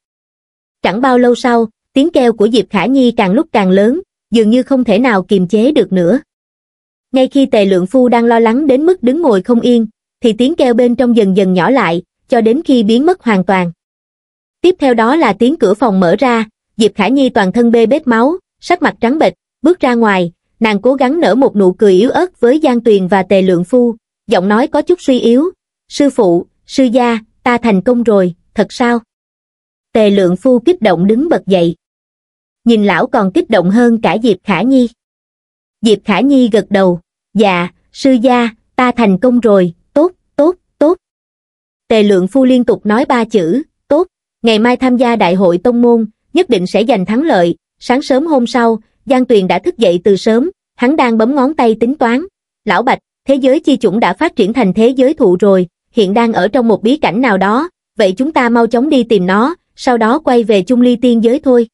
chẳng bao lâu sau tiếng kêu của Diệp Khả Nhi càng lúc càng lớn, dường như không thể nào kiềm chế được nữa. Ngay khi tề lượng phu đang lo lắng đến mức đứng ngồi không yên, thì tiếng kêu bên trong dần dần nhỏ lại, cho đến khi biến mất hoàn toàn. Tiếp theo đó là tiếng cửa phòng mở ra, Diệp Khả Nhi toàn thân bê bết máu, sắc mặt trắng bệch, bước ra ngoài, nàng cố gắng nở một nụ cười yếu ớt với Giang Tuyền và Tề Lượng Phu, giọng nói có chút suy yếu. Sư phụ, sư gia, ta thành công rồi, thật sao? Tề Lượng Phu kích động đứng bật dậy nhìn lão còn kích động hơn cả diệp khả nhi diệp khả nhi gật đầu dạ sư gia ta thành công rồi tốt tốt tốt tề lượng phu liên tục nói ba chữ tốt ngày mai tham gia đại hội tông môn nhất định sẽ giành thắng lợi sáng sớm hôm sau giang tuyền đã thức dậy từ sớm hắn đang bấm ngón tay tính toán lão bạch thế giới chi chủng đã phát triển thành thế giới thụ rồi hiện đang ở trong một bí cảnh nào đó vậy chúng ta mau chóng đi tìm nó sau đó quay về chung ly tiên giới thôi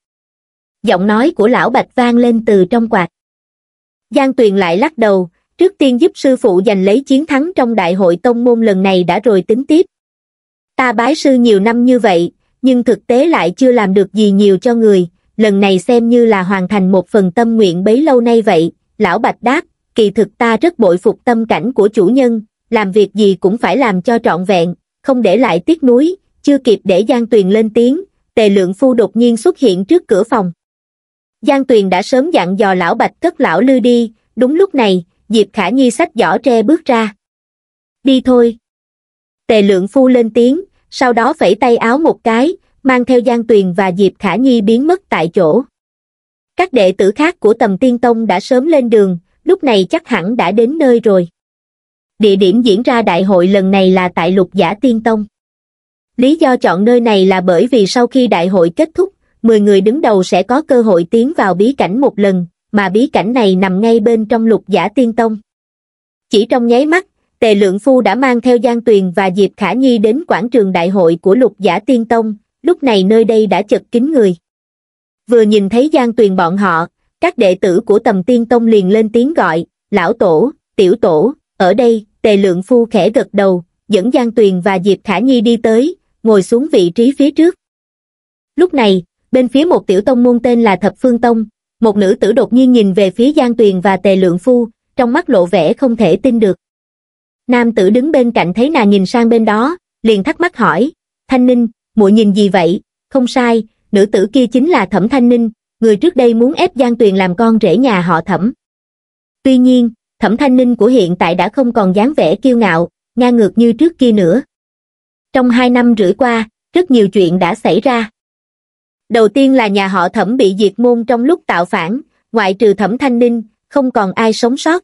giọng nói của lão bạch vang lên từ trong quạt giang tuyền lại lắc đầu trước tiên giúp sư phụ giành lấy chiến thắng trong đại hội tông môn lần này đã rồi tính tiếp ta bái sư nhiều năm như vậy nhưng thực tế lại chưa làm được gì nhiều cho người lần này xem như là hoàn thành một phần tâm nguyện bấy lâu nay vậy lão bạch đáp kỳ thực ta rất bội phục tâm cảnh của chủ nhân làm việc gì cũng phải làm cho trọn vẹn không để lại tiếc nuối chưa kịp để giang tuyền lên tiếng tề lượng phu đột nhiên xuất hiện trước cửa phòng giang tuyền đã sớm dặn dò lão bạch cất lão lư đi đúng lúc này diệp khả nhi xách giỏ tre bước ra đi thôi tề lượng phu lên tiếng sau đó phẩy tay áo một cái mang theo giang tuyền và diệp khả nhi biến mất tại chỗ các đệ tử khác của tầm tiên tông đã sớm lên đường lúc này chắc hẳn đã đến nơi rồi địa điểm diễn ra đại hội lần này là tại lục giả tiên tông lý do chọn nơi này là bởi vì sau khi đại hội kết thúc 10 người đứng đầu sẽ có cơ hội tiến vào bí cảnh một lần, mà bí cảnh này nằm ngay bên trong lục giả tiên tông. Chỉ trong nháy mắt, Tề Lượng Phu đã mang theo Giang Tuyền và Diệp Khả Nhi đến quảng trường đại hội của lục giả tiên tông, lúc này nơi đây đã chật kín người. Vừa nhìn thấy Giang Tuyền bọn họ, các đệ tử của tầm tiên tông liền lên tiếng gọi, lão tổ, tiểu tổ, ở đây, Tề Lượng Phu khẽ gật đầu, dẫn Giang Tuyền và Diệp Khả Nhi đi tới, ngồi xuống vị trí phía trước. Lúc này, bên phía một tiểu tông môn tên là Thập Phương Tông, một nữ tử đột nhiên nhìn về phía Giang Tuyền và Tề Lượng Phu, trong mắt lộ vẻ không thể tin được. Nam tử đứng bên cạnh thấy nàng nhìn sang bên đó, liền thắc mắc hỏi, Thanh Ninh, muội nhìn gì vậy? Không sai, nữ tử kia chính là Thẩm Thanh Ninh, người trước đây muốn ép Giang Tuyền làm con rể nhà họ Thẩm. Tuy nhiên, Thẩm Thanh Ninh của hiện tại đã không còn dáng vẻ kiêu ngạo, ngang ngược như trước kia nữa. Trong hai năm rưỡi qua, rất nhiều chuyện đã xảy ra đầu tiên là nhà họ thẩm bị diệt môn trong lúc tạo phản ngoại trừ thẩm thanh ninh không còn ai sống sót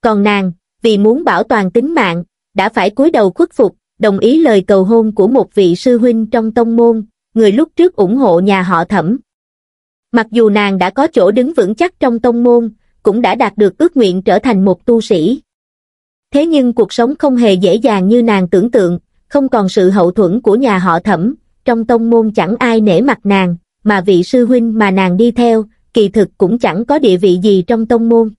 còn nàng vì muốn bảo toàn tính mạng đã phải cúi đầu khuất phục đồng ý lời cầu hôn của một vị sư huynh trong tông môn người lúc trước ủng hộ nhà họ thẩm mặc dù nàng đã có chỗ đứng vững chắc trong tông môn cũng đã đạt được ước nguyện trở thành một tu sĩ thế nhưng cuộc sống không hề dễ dàng như nàng tưởng tượng không còn sự hậu thuẫn của nhà họ thẩm trong tông môn chẳng ai nể mặt nàng, mà vị sư huynh mà nàng đi theo, kỳ thực cũng chẳng có địa vị gì trong tông môn.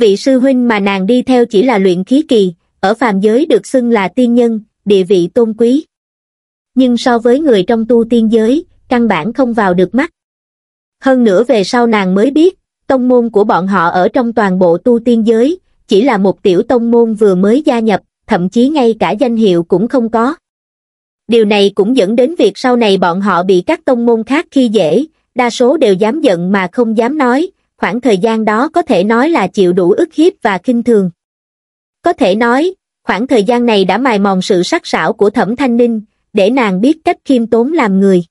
Vị sư huynh mà nàng đi theo chỉ là luyện khí kỳ, ở phàm giới được xưng là tiên nhân, địa vị tôn quý. Nhưng so với người trong tu tiên giới, căn bản không vào được mắt. Hơn nữa về sau nàng mới biết, tông môn của bọn họ ở trong toàn bộ tu tiên giới, chỉ là một tiểu tông môn vừa mới gia nhập, thậm chí ngay cả danh hiệu cũng không có điều này cũng dẫn đến việc sau này bọn họ bị các tông môn khác khi dễ đa số đều dám giận mà không dám nói khoảng thời gian đó có thể nói là chịu đủ ức hiếp và kinh thường có thể nói khoảng thời gian này đã mài mòn sự sắc sảo của thẩm thanh ninh để nàng biết cách khiêm tốn làm người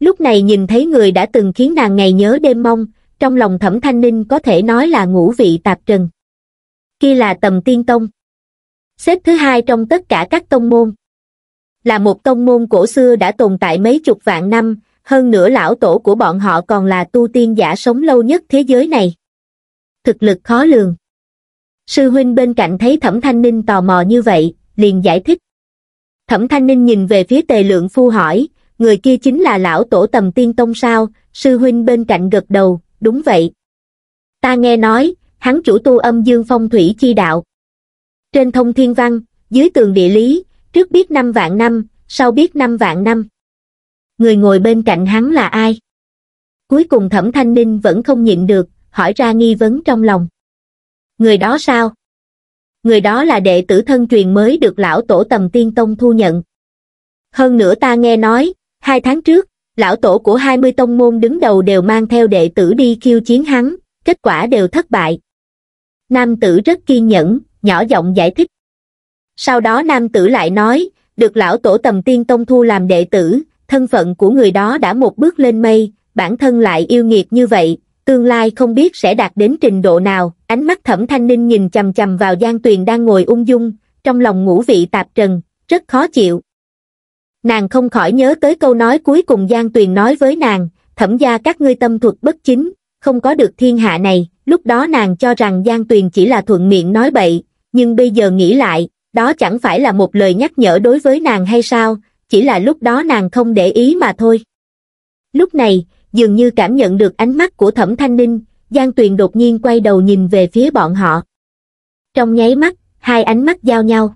lúc này nhìn thấy người đã từng khiến nàng ngày nhớ đêm mong trong lòng thẩm thanh ninh có thể nói là ngũ vị tạp trần kia là tầm tiên tông xếp thứ hai trong tất cả các tông môn là một tông môn cổ xưa đã tồn tại mấy chục vạn năm, hơn nữa lão tổ của bọn họ còn là tu tiên giả sống lâu nhất thế giới này. Thực lực khó lường. Sư huynh bên cạnh thấy Thẩm Thanh Ninh tò mò như vậy, liền giải thích. Thẩm Thanh Ninh nhìn về phía tề lượng phu hỏi, người kia chính là lão tổ tầm tiên tông sao, sư huynh bên cạnh gật đầu, đúng vậy. Ta nghe nói, hắn chủ tu âm dương phong thủy chi đạo. Trên thông thiên văn, dưới tường địa lý, trước biết năm vạn năm, sau biết năm vạn năm. Người ngồi bên cạnh hắn là ai? Cuối cùng Thẩm Thanh Ninh vẫn không nhịn được, hỏi ra nghi vấn trong lòng. Người đó sao? Người đó là đệ tử thân truyền mới được lão tổ tầm tiên tông thu nhận. Hơn nữa ta nghe nói, hai tháng trước, lão tổ của 20 tông môn đứng đầu đều mang theo đệ tử đi khiêu chiến hắn, kết quả đều thất bại. Nam tử rất kiên nhẫn, nhỏ giọng giải thích. Sau đó nam tử lại nói, được lão tổ tầm tiên tông thu làm đệ tử, thân phận của người đó đã một bước lên mây, bản thân lại yêu nghiệt như vậy, tương lai không biết sẽ đạt đến trình độ nào. Ánh mắt thẩm thanh ninh nhìn chầm chầm vào Giang Tuyền đang ngồi ung dung, trong lòng ngũ vị tạp trần, rất khó chịu. Nàng không khỏi nhớ tới câu nói cuối cùng Giang Tuyền nói với nàng, thẩm gia các ngươi tâm thuật bất chính, không có được thiên hạ này, lúc đó nàng cho rằng Giang Tuyền chỉ là thuận miệng nói bậy, nhưng bây giờ nghĩ lại, đó chẳng phải là một lời nhắc nhở đối với nàng hay sao, chỉ là lúc đó nàng không để ý mà thôi. Lúc này, dường như cảm nhận được ánh mắt của Thẩm Thanh Ninh, Giang Tuyền đột nhiên quay đầu nhìn về phía bọn họ. Trong nháy mắt, hai ánh mắt giao nhau.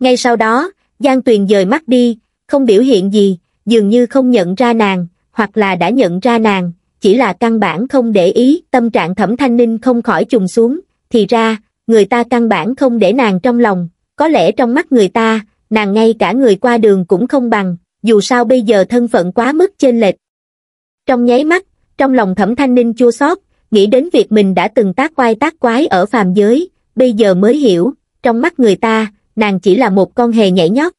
Ngay sau đó, Giang Tuyền dời mắt đi, không biểu hiện gì, dường như không nhận ra nàng, hoặc là đã nhận ra nàng, chỉ là căn bản không để ý, tâm trạng Thẩm Thanh Ninh không khỏi trùng xuống, thì ra, người ta căn bản không để nàng trong lòng, có lẽ trong mắt người ta, nàng ngay cả người qua đường cũng không bằng, dù sao bây giờ thân phận quá mức chênh lệch. Trong nháy mắt, trong lòng thẩm thanh ninh chua xót nghĩ đến việc mình đã từng tác quay tác quái ở phàm giới, bây giờ mới hiểu, trong mắt người ta, nàng chỉ là một con hề nhảy nhót.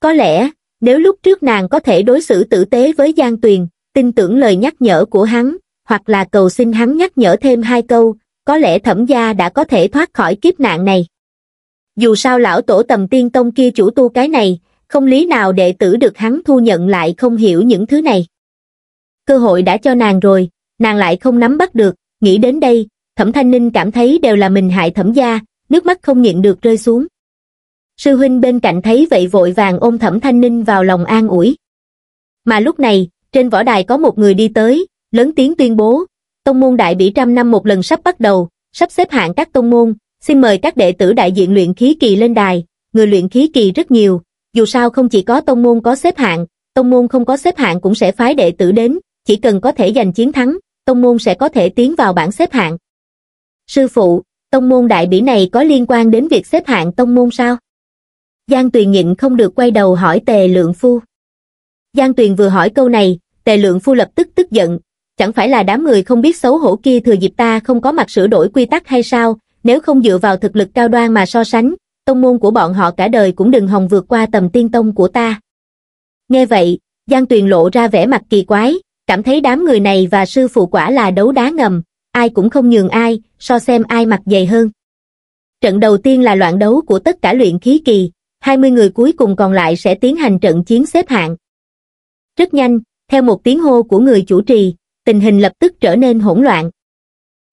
Có lẽ, nếu lúc trước nàng có thể đối xử tử tế với Giang Tuyền, tin tưởng lời nhắc nhở của hắn, hoặc là cầu xin hắn nhắc nhở thêm hai câu, có lẽ thẩm gia đã có thể thoát khỏi kiếp nạn này dù sao lão tổ tầm tiên tông kia chủ tu cái này, không lý nào đệ tử được hắn thu nhận lại không hiểu những thứ này. Cơ hội đã cho nàng rồi, nàng lại không nắm bắt được, nghĩ đến đây, thẩm thanh ninh cảm thấy đều là mình hại thẩm gia, nước mắt không nhịn được rơi xuống. Sư huynh bên cạnh thấy vậy vội vàng ôm thẩm thanh ninh vào lòng an ủi. Mà lúc này, trên võ đài có một người đi tới, lớn tiếng tuyên bố, tông môn đại bỉ trăm năm một lần sắp bắt đầu, sắp xếp hạng các tông môn, Xin mời các đệ tử đại diện luyện khí kỳ lên đài, người luyện khí kỳ rất nhiều, dù sao không chỉ có tông môn có xếp hạng, tông môn không có xếp hạng cũng sẽ phái đệ tử đến, chỉ cần có thể giành chiến thắng, tông môn sẽ có thể tiến vào bảng xếp hạng. Sư phụ, tông môn đại bỉ này có liên quan đến việc xếp hạng tông môn sao? Giang Tuyền nhịn không được quay đầu hỏi Tề Lượng Phu. Giang Tuyền vừa hỏi câu này, Tề Lượng Phu lập tức tức giận, chẳng phải là đám người không biết xấu hổ kia thừa dịp ta không có mặt sửa đổi quy tắc hay sao, nếu không dựa vào thực lực cao đoan mà so sánh, tông môn của bọn họ cả đời cũng đừng hòng vượt qua tầm tiên tông của ta. Nghe vậy, Giang Tuyền lộ ra vẻ mặt kỳ quái, cảm thấy đám người này và sư phụ quả là đấu đá ngầm, ai cũng không nhường ai, so xem ai mặt dày hơn. Trận đầu tiên là loạn đấu của tất cả luyện khí kỳ, 20 người cuối cùng còn lại sẽ tiến hành trận chiến xếp hạng. Rất nhanh, theo một tiếng hô của người chủ trì, tình hình lập tức trở nên hỗn loạn.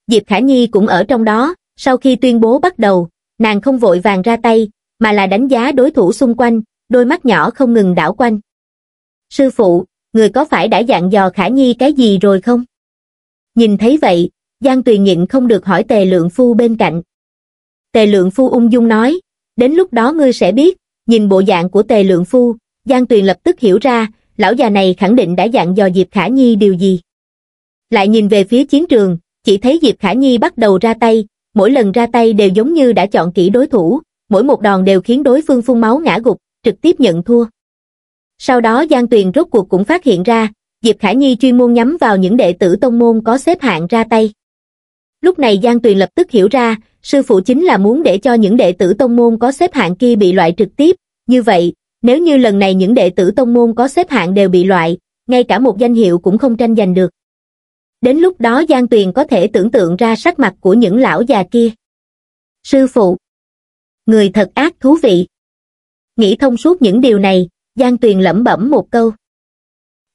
Diệp Khả Nhi cũng ở trong đó, sau khi tuyên bố bắt đầu nàng không vội vàng ra tay mà là đánh giá đối thủ xung quanh đôi mắt nhỏ không ngừng đảo quanh sư phụ người có phải đã dặn dò khả nhi cái gì rồi không nhìn thấy vậy giang tuyền nhịn không được hỏi tề lượng phu bên cạnh tề lượng phu ung dung nói đến lúc đó ngươi sẽ biết nhìn bộ dạng của tề lượng phu giang tuyền lập tức hiểu ra lão già này khẳng định đã dặn dò diệp khả nhi điều gì lại nhìn về phía chiến trường chỉ thấy diệp khả nhi bắt đầu ra tay mỗi lần ra tay đều giống như đã chọn kỹ đối thủ, mỗi một đòn đều khiến đối phương phun máu ngã gục, trực tiếp nhận thua. Sau đó Giang Tuyền rốt cuộc cũng phát hiện ra, Diệp Khả Nhi chuyên môn nhắm vào những đệ tử tông môn có xếp hạng ra tay. Lúc này Giang Tuyền lập tức hiểu ra, sư phụ chính là muốn để cho những đệ tử tông môn có xếp hạng kia bị loại trực tiếp, như vậy, nếu như lần này những đệ tử tông môn có xếp hạng đều bị loại, ngay cả một danh hiệu cũng không tranh giành được đến lúc đó giang tuyền có thể tưởng tượng ra sắc mặt của những lão già kia sư phụ người thật ác thú vị nghĩ thông suốt những điều này giang tuyền lẩm bẩm một câu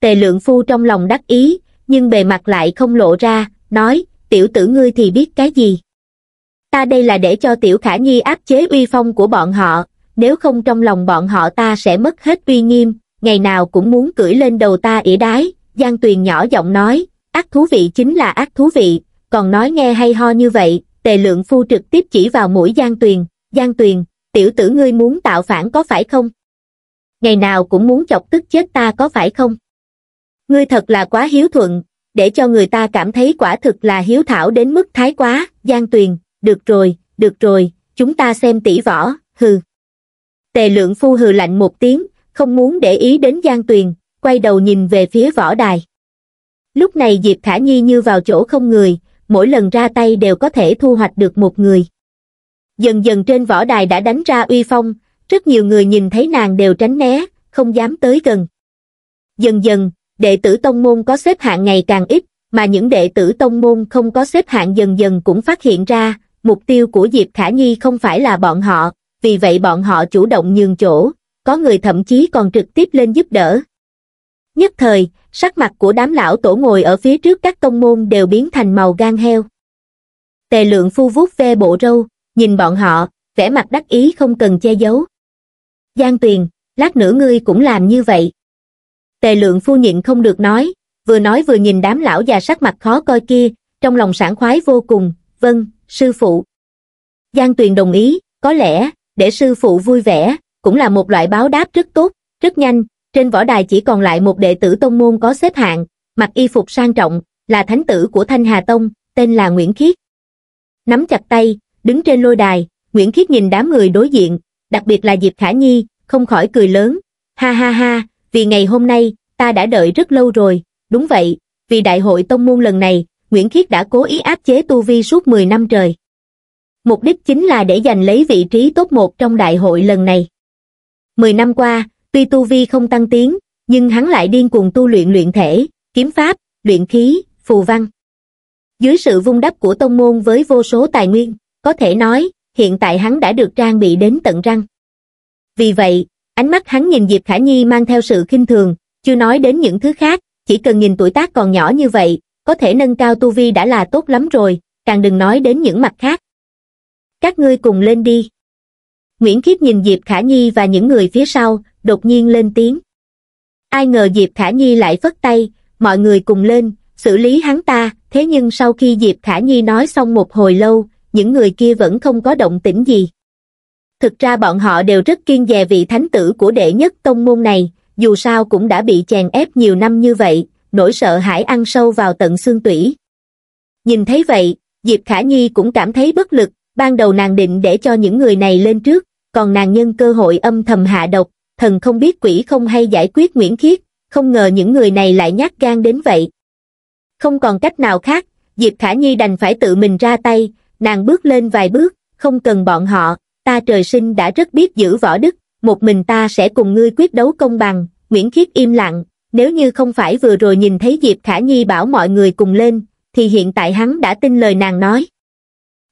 tề lượng phu trong lòng đắc ý nhưng bề mặt lại không lộ ra nói tiểu tử ngươi thì biết cái gì ta đây là để cho tiểu khả nhi áp chế uy phong của bọn họ nếu không trong lòng bọn họ ta sẽ mất hết uy nghiêm ngày nào cũng muốn cưỡi lên đầu ta ỉa đái giang tuyền nhỏ giọng nói ác thú vị chính là ác thú vị, còn nói nghe hay ho như vậy, tề lượng phu trực tiếp chỉ vào mũi Giang Tuyền, Giang Tuyền, tiểu tử ngươi muốn tạo phản có phải không? Ngày nào cũng muốn chọc tức chết ta có phải không? Ngươi thật là quá hiếu thuận, để cho người ta cảm thấy quả thực là hiếu thảo đến mức thái quá, Giang Tuyền, được rồi, được rồi, chúng ta xem tỷ võ, hừ. Tề lượng phu hừ lạnh một tiếng, không muốn để ý đến Giang Tuyền, quay đầu nhìn về phía võ đài lúc này diệp khả nhi như vào chỗ không người mỗi lần ra tay đều có thể thu hoạch được một người dần dần trên võ đài đã đánh ra uy phong rất nhiều người nhìn thấy nàng đều tránh né không dám tới gần dần dần đệ tử tông môn có xếp hạng ngày càng ít mà những đệ tử tông môn không có xếp hạng dần dần cũng phát hiện ra mục tiêu của diệp khả nhi không phải là bọn họ vì vậy bọn họ chủ động nhường chỗ có người thậm chí còn trực tiếp lên giúp đỡ nhất thời sắc mặt của đám lão tổ ngồi ở phía trước các tông môn đều biến thành màu gan heo tề lượng phu vuốt ve bộ râu nhìn bọn họ vẻ mặt đắc ý không cần che giấu giang tuyền lát nữa ngươi cũng làm như vậy tề lượng phu nhịn không được nói vừa nói vừa nhìn đám lão già sắc mặt khó coi kia trong lòng sảng khoái vô cùng vâng sư phụ giang tuyền đồng ý có lẽ để sư phụ vui vẻ cũng là một loại báo đáp rất tốt rất nhanh trên võ đài chỉ còn lại một đệ tử tông môn có xếp hạng, mặc y phục sang trọng, là thánh tử của Thanh Hà Tông, tên là Nguyễn Khiết. Nắm chặt tay, đứng trên lôi đài, Nguyễn Khiết nhìn đám người đối diện, đặc biệt là Diệp Khả Nhi, không khỏi cười lớn. Ha ha ha, vì ngày hôm nay, ta đã đợi rất lâu rồi, đúng vậy, vì đại hội tông môn lần này, Nguyễn Khiết đã cố ý áp chế tu vi suốt 10 năm trời. Mục đích chính là để giành lấy vị trí tốt một trong đại hội lần này. 10 năm qua, tuy tu vi không tăng tiến nhưng hắn lại điên cuồng tu luyện luyện thể kiếm pháp luyện khí phù văn dưới sự vung đắp của tông môn với vô số tài nguyên có thể nói hiện tại hắn đã được trang bị đến tận răng vì vậy ánh mắt hắn nhìn diệp khả nhi mang theo sự khinh thường chưa nói đến những thứ khác chỉ cần nhìn tuổi tác còn nhỏ như vậy có thể nâng cao tu vi đã là tốt lắm rồi càng đừng nói đến những mặt khác các ngươi cùng lên đi Nguyễn Khiết nhìn Diệp Khả Nhi và những người phía sau, đột nhiên lên tiếng. Ai ngờ Diệp Khả Nhi lại phất tay, mọi người cùng lên, xử lý hắn ta, thế nhưng sau khi Diệp Khả Nhi nói xong một hồi lâu, những người kia vẫn không có động tĩnh gì. Thực ra bọn họ đều rất kiên dè vị thánh tử của đệ nhất tông môn này, dù sao cũng đã bị chèn ép nhiều năm như vậy, nỗi sợ hãi ăn sâu vào tận xương tủy. Nhìn thấy vậy, Diệp Khả Nhi cũng cảm thấy bất lực, ban đầu nàng định để cho những người này lên trước, còn nàng nhân cơ hội âm thầm hạ độc, thần không biết quỷ không hay giải quyết Nguyễn Khiết, không ngờ những người này lại nhát gan đến vậy. Không còn cách nào khác, Diệp Khả Nhi đành phải tự mình ra tay, nàng bước lên vài bước, không cần bọn họ, ta trời sinh đã rất biết giữ võ đức, một mình ta sẽ cùng ngươi quyết đấu công bằng, Nguyễn Khiết im lặng, nếu như không phải vừa rồi nhìn thấy Diệp Khả Nhi bảo mọi người cùng lên, thì hiện tại hắn đã tin lời nàng nói.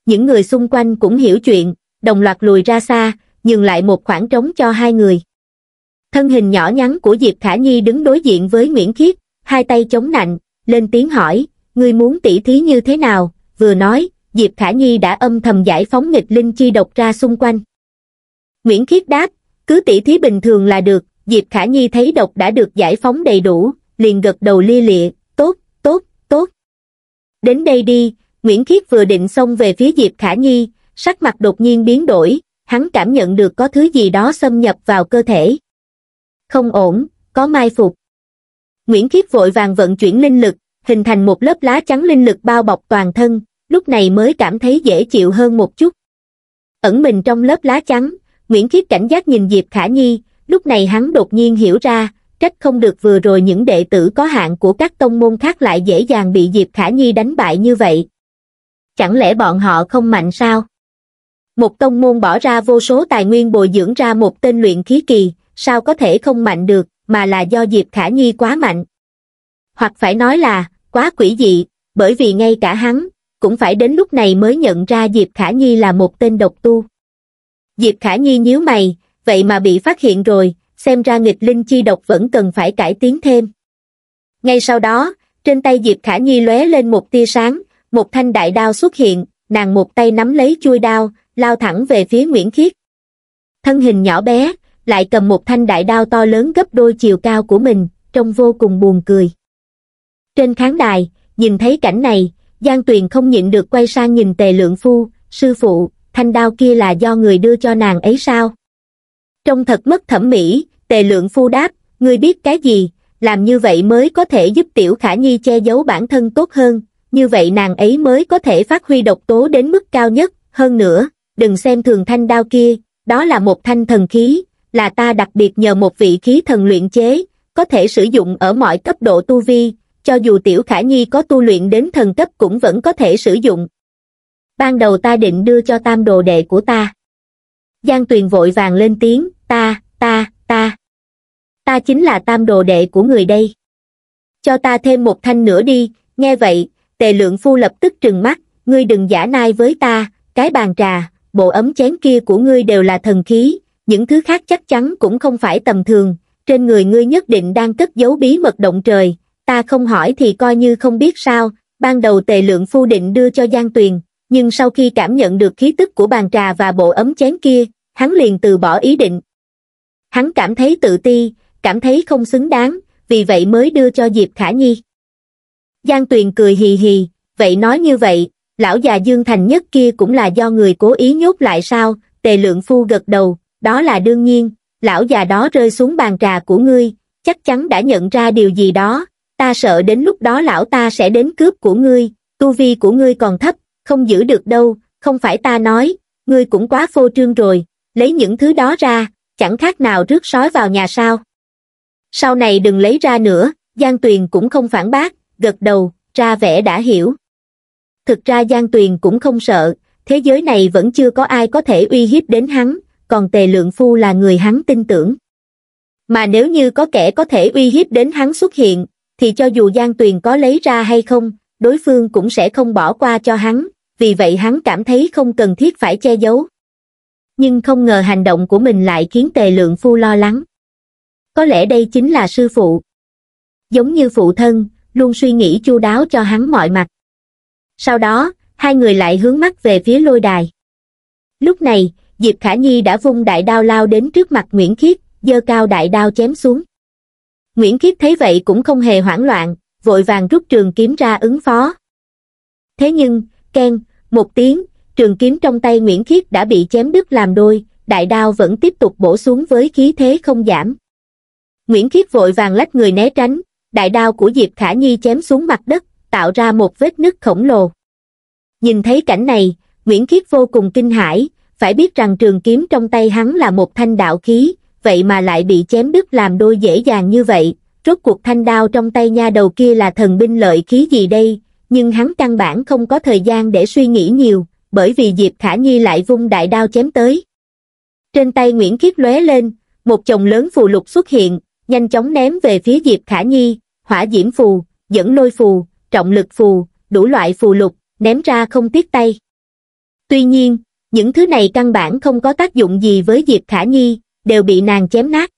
Những người xung quanh cũng hiểu chuyện, đồng loạt lùi ra xa, nhường lại một khoảng trống cho hai người. Thân hình nhỏ nhắn của Diệp Khả Nhi đứng đối diện với Nguyễn Khiết, hai tay chống nạnh, lên tiếng hỏi, ngươi muốn tỉ thí như thế nào, vừa nói, Diệp Khả Nhi đã âm thầm giải phóng nghịch linh chi độc ra xung quanh. Nguyễn Khiết đáp, cứ tỉ thí bình thường là được, Diệp Khả Nhi thấy độc đã được giải phóng đầy đủ, liền gật đầu lia lịa, tốt, tốt, tốt. Đến đây đi, Nguyễn Khiết vừa định xông về phía Diệp Khả Nhi, sắc mặt đột nhiên biến đổi, hắn cảm nhận được có thứ gì đó xâm nhập vào cơ thể. Không ổn, có mai phục. Nguyễn Khiết vội vàng vận chuyển linh lực, hình thành một lớp lá trắng linh lực bao bọc toàn thân, lúc này mới cảm thấy dễ chịu hơn một chút. Ẩn mình trong lớp lá trắng, Nguyễn Khiết cảnh giác nhìn Diệp Khả Nhi, lúc này hắn đột nhiên hiểu ra, trách không được vừa rồi những đệ tử có hạng của các tông môn khác lại dễ dàng bị Diệp Khả Nhi đánh bại như vậy. Chẳng lẽ bọn họ không mạnh sao? một tông môn bỏ ra vô số tài nguyên bồi dưỡng ra một tên luyện khí kỳ sao có thể không mạnh được mà là do diệp khả nhi quá mạnh hoặc phải nói là quá quỷ dị bởi vì ngay cả hắn cũng phải đến lúc này mới nhận ra diệp khả nhi là một tên độc tu diệp khả nhi nhíu mày vậy mà bị phát hiện rồi xem ra nghịch linh chi độc vẫn cần phải cải tiến thêm ngay sau đó trên tay diệp khả nhi lóe lên một tia sáng một thanh đại đao xuất hiện nàng một tay nắm lấy chui đao lao thẳng về phía Nguyễn Khiết. Thân hình nhỏ bé, lại cầm một thanh đại đao to lớn gấp đôi chiều cao của mình, trông vô cùng buồn cười. Trên khán đài, nhìn thấy cảnh này, Giang Tuyền không nhịn được quay sang nhìn tề lượng phu, sư phụ, thanh đao kia là do người đưa cho nàng ấy sao? Trông thật mất thẩm mỹ, tề lượng phu đáp, ngươi biết cái gì, làm như vậy mới có thể giúp tiểu khả nhi che giấu bản thân tốt hơn, như vậy nàng ấy mới có thể phát huy độc tố đến mức cao nhất, hơn nữa, đừng xem thường thanh đao kia, đó là một thanh thần khí, là ta đặc biệt nhờ một vị khí thần luyện chế, có thể sử dụng ở mọi cấp độ tu vi, cho dù tiểu khả nhi có tu luyện đến thần cấp cũng vẫn có thể sử dụng. Ban đầu ta định đưa cho tam đồ đệ của ta. Giang Tuyền vội vàng lên tiếng, ta, ta, ta. Ta chính là tam đồ đệ của người đây. Cho ta thêm một thanh nữa đi, nghe vậy, tề lượng phu lập tức trừng mắt, ngươi đừng giả nai với ta, cái bàn trà, bộ ấm chén kia của ngươi đều là thần khí những thứ khác chắc chắn cũng không phải tầm thường trên người ngươi nhất định đang cất giấu bí mật động trời ta không hỏi thì coi như không biết sao ban đầu tề lượng phu định đưa cho giang tuyền nhưng sau khi cảm nhận được khí tức của bàn trà và bộ ấm chén kia hắn liền từ bỏ ý định hắn cảm thấy tự ti cảm thấy không xứng đáng vì vậy mới đưa cho diệp khả nhi giang tuyền cười hì hì vậy nói như vậy lão già Dương Thành nhất kia cũng là do người cố ý nhốt lại sao, tề lượng phu gật đầu, đó là đương nhiên, lão già đó rơi xuống bàn trà của ngươi, chắc chắn đã nhận ra điều gì đó, ta sợ đến lúc đó lão ta sẽ đến cướp của ngươi, tu vi của ngươi còn thấp, không giữ được đâu, không phải ta nói, ngươi cũng quá phô trương rồi, lấy những thứ đó ra, chẳng khác nào rước sói vào nhà sao. Sau này đừng lấy ra nữa, Giang Tuyền cũng không phản bác, gật đầu, ra vẻ đã hiểu thực ra Giang Tuyền cũng không sợ, thế giới này vẫn chưa có ai có thể uy hiếp đến hắn, còn Tề Lượng Phu là người hắn tin tưởng. Mà nếu như có kẻ có thể uy hiếp đến hắn xuất hiện, thì cho dù Giang Tuyền có lấy ra hay không, đối phương cũng sẽ không bỏ qua cho hắn, vì vậy hắn cảm thấy không cần thiết phải che giấu. Nhưng không ngờ hành động của mình lại khiến Tề Lượng Phu lo lắng. Có lẽ đây chính là sư phụ. Giống như phụ thân, luôn suy nghĩ chu đáo cho hắn mọi mặt. Sau đó, hai người lại hướng mắt về phía lôi đài. Lúc này, Diệp Khả Nhi đã vung đại đao lao đến trước mặt Nguyễn Khiết, giơ cao đại đao chém xuống. Nguyễn Khiết thấy vậy cũng không hề hoảng loạn, vội vàng rút trường kiếm ra ứng phó. Thế nhưng, keng, một tiếng, trường kiếm trong tay Nguyễn Khiết đã bị chém đứt làm đôi, đại đao vẫn tiếp tục bổ xuống với khí thế không giảm. Nguyễn Khiết vội vàng lách người né tránh, đại đao của Diệp Khả Nhi chém xuống mặt đất, tạo ra một vết nứt khổng lồ. Nhìn thấy cảnh này, Nguyễn Khiết vô cùng kinh hãi, phải biết rằng trường kiếm trong tay hắn là một thanh đạo khí, vậy mà lại bị chém đứt làm đôi dễ dàng như vậy. Rốt cuộc thanh đao trong tay nha đầu kia là thần binh lợi khí gì đây, nhưng hắn căn bản không có thời gian để suy nghĩ nhiều, bởi vì Diệp Khả Nhi lại vung đại đao chém tới. Trên tay Nguyễn Khiết lóe lên, một chồng lớn phù lục xuất hiện, nhanh chóng ném về phía Diệp Khả Nhi, hỏa diễm phù, dẫn lôi phù, trọng lực phù, đủ loại phù lục, ném ra không tiếc tay. Tuy nhiên, những thứ này căn bản không có tác dụng gì với Diệp Khả Nhi, đều bị nàng chém nát.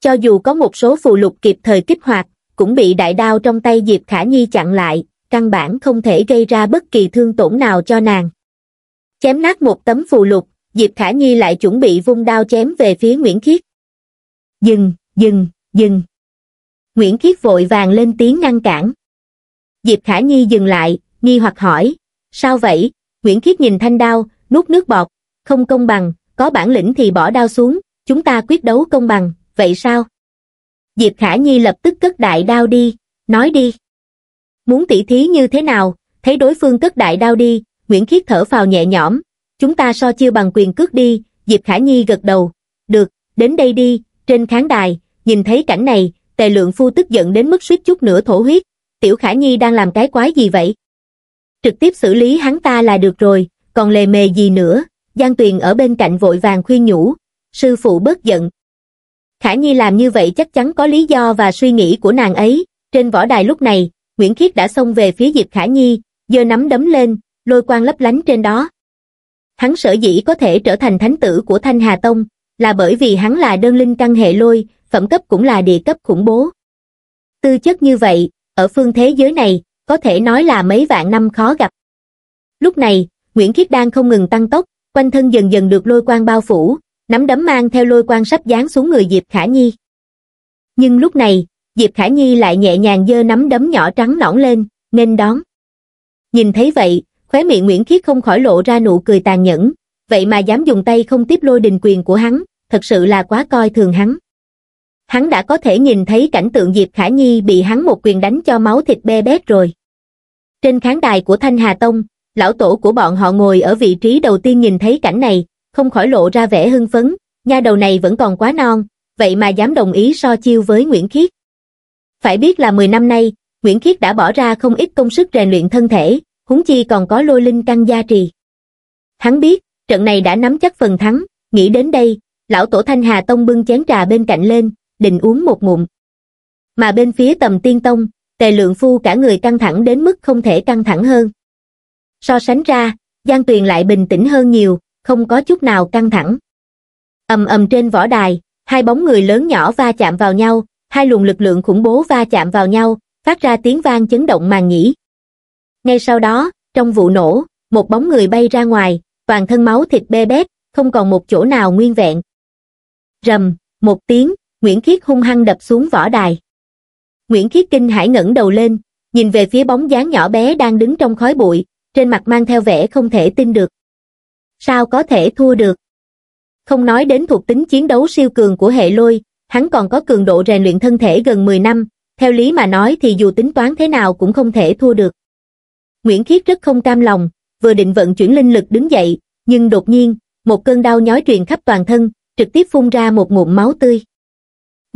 Cho dù có một số phù lục kịp thời kích hoạt, cũng bị đại đao trong tay Diệp Khả Nhi chặn lại, căn bản không thể gây ra bất kỳ thương tổn nào cho nàng. Chém nát một tấm phù lục, Diệp Khả Nhi lại chuẩn bị vung đao chém về phía Nguyễn Khiết. Dừng, dừng, dừng. Nguyễn Khiết vội vàng lên tiếng ngăn cản. Diệp Khả Nhi dừng lại, nghi hoặc hỏi, sao vậy? Nguyễn Khiết nhìn thanh đao, nuốt nước bọt, không công bằng, có bản lĩnh thì bỏ đao xuống, chúng ta quyết đấu công bằng, vậy sao? Diệp Khả Nhi lập tức cất đại đao đi, nói đi. Muốn tỉ thí như thế nào, thấy đối phương cất đại đao đi, Nguyễn Khiết thở phào nhẹ nhõm, chúng ta so chiêu bằng quyền cước đi, Diệp Khả Nhi gật đầu, được, đến đây đi, trên khán đài, nhìn thấy cảnh này, tề lượng phu tức giận đến mức suýt chút nữa thổ huyết, tiểu khả nhi đang làm cái quái gì vậy? Trực tiếp xử lý hắn ta là được rồi, còn lề mề gì nữa, Giang Tuyền ở bên cạnh vội vàng khuyên nhủ, sư phụ bớt giận. Khả nhi làm như vậy chắc chắn có lý do và suy nghĩ của nàng ấy, trên võ đài lúc này, Nguyễn Khiết đã xông về phía Diệp Khả Nhi, giơ nắm đấm lên, lôi quang lấp lánh trên đó. Hắn sở dĩ có thể trở thành thánh tử của Thanh Hà Tông, là bởi vì hắn là đơn linh căn hệ lôi, phẩm cấp cũng là địa cấp khủng bố. Tư chất như vậy, ở phương thế giới này, có thể nói là mấy vạn năm khó gặp. Lúc này, Nguyễn Khiết đang không ngừng tăng tốc, quanh thân dần dần được lôi quang bao phủ, nắm đấm mang theo lôi quang sắp dán xuống người Diệp Khả Nhi. Nhưng lúc này, Diệp Khả Nhi lại nhẹ nhàng dơ nắm đấm nhỏ trắng nõn lên, nên đón. Nhìn thấy vậy, khóe miệng Nguyễn Khiết không khỏi lộ ra nụ cười tàn nhẫn, vậy mà dám dùng tay không tiếp lôi đình quyền của hắn, thật sự là quá coi thường hắn hắn đã có thể nhìn thấy cảnh tượng Diệp Khả Nhi bị hắn một quyền đánh cho máu thịt bê bét rồi. Trên khán đài của Thanh Hà Tông, lão tổ của bọn họ ngồi ở vị trí đầu tiên nhìn thấy cảnh này, không khỏi lộ ra vẻ hưng phấn, nha đầu này vẫn còn quá non, vậy mà dám đồng ý so chiêu với Nguyễn Khiết. Phải biết là 10 năm nay, Nguyễn Khiết đã bỏ ra không ít công sức rèn luyện thân thể, huống chi còn có lôi linh căn gia trì. Hắn biết, trận này đã nắm chắc phần thắng, nghĩ đến đây, lão tổ Thanh Hà Tông bưng chén trà bên cạnh lên, định uống một ngụm. Mà bên phía tầm tiên tông, tề lượng phu cả người căng thẳng đến mức không thể căng thẳng hơn. So sánh ra, Giang Tuyền lại bình tĩnh hơn nhiều, không có chút nào căng thẳng. ầm ầm trên võ đài, hai bóng người lớn nhỏ va chạm vào nhau, hai luồng lực lượng khủng bố va chạm vào nhau, phát ra tiếng vang chấn động màn nhĩ. Ngay sau đó, trong vụ nổ, một bóng người bay ra ngoài, toàn thân máu thịt bê bét, không còn một chỗ nào nguyên vẹn. Rầm, một tiếng, Nguyễn Khiết hung hăng đập xuống võ đài. Nguyễn Khiết kinh hãi ngẩng đầu lên, nhìn về phía bóng dáng nhỏ bé đang đứng trong khói bụi, trên mặt mang theo vẻ không thể tin được. Sao có thể thua được? Không nói đến thuộc tính chiến đấu siêu cường của hệ lôi, hắn còn có cường độ rèn luyện thân thể gần 10 năm, theo lý mà nói thì dù tính toán thế nào cũng không thể thua được. Nguyễn Khiết rất không cam lòng, vừa định vận chuyển linh lực đứng dậy, nhưng đột nhiên, một cơn đau nhói truyền khắp toàn thân, trực tiếp phun ra một ngụm máu tươi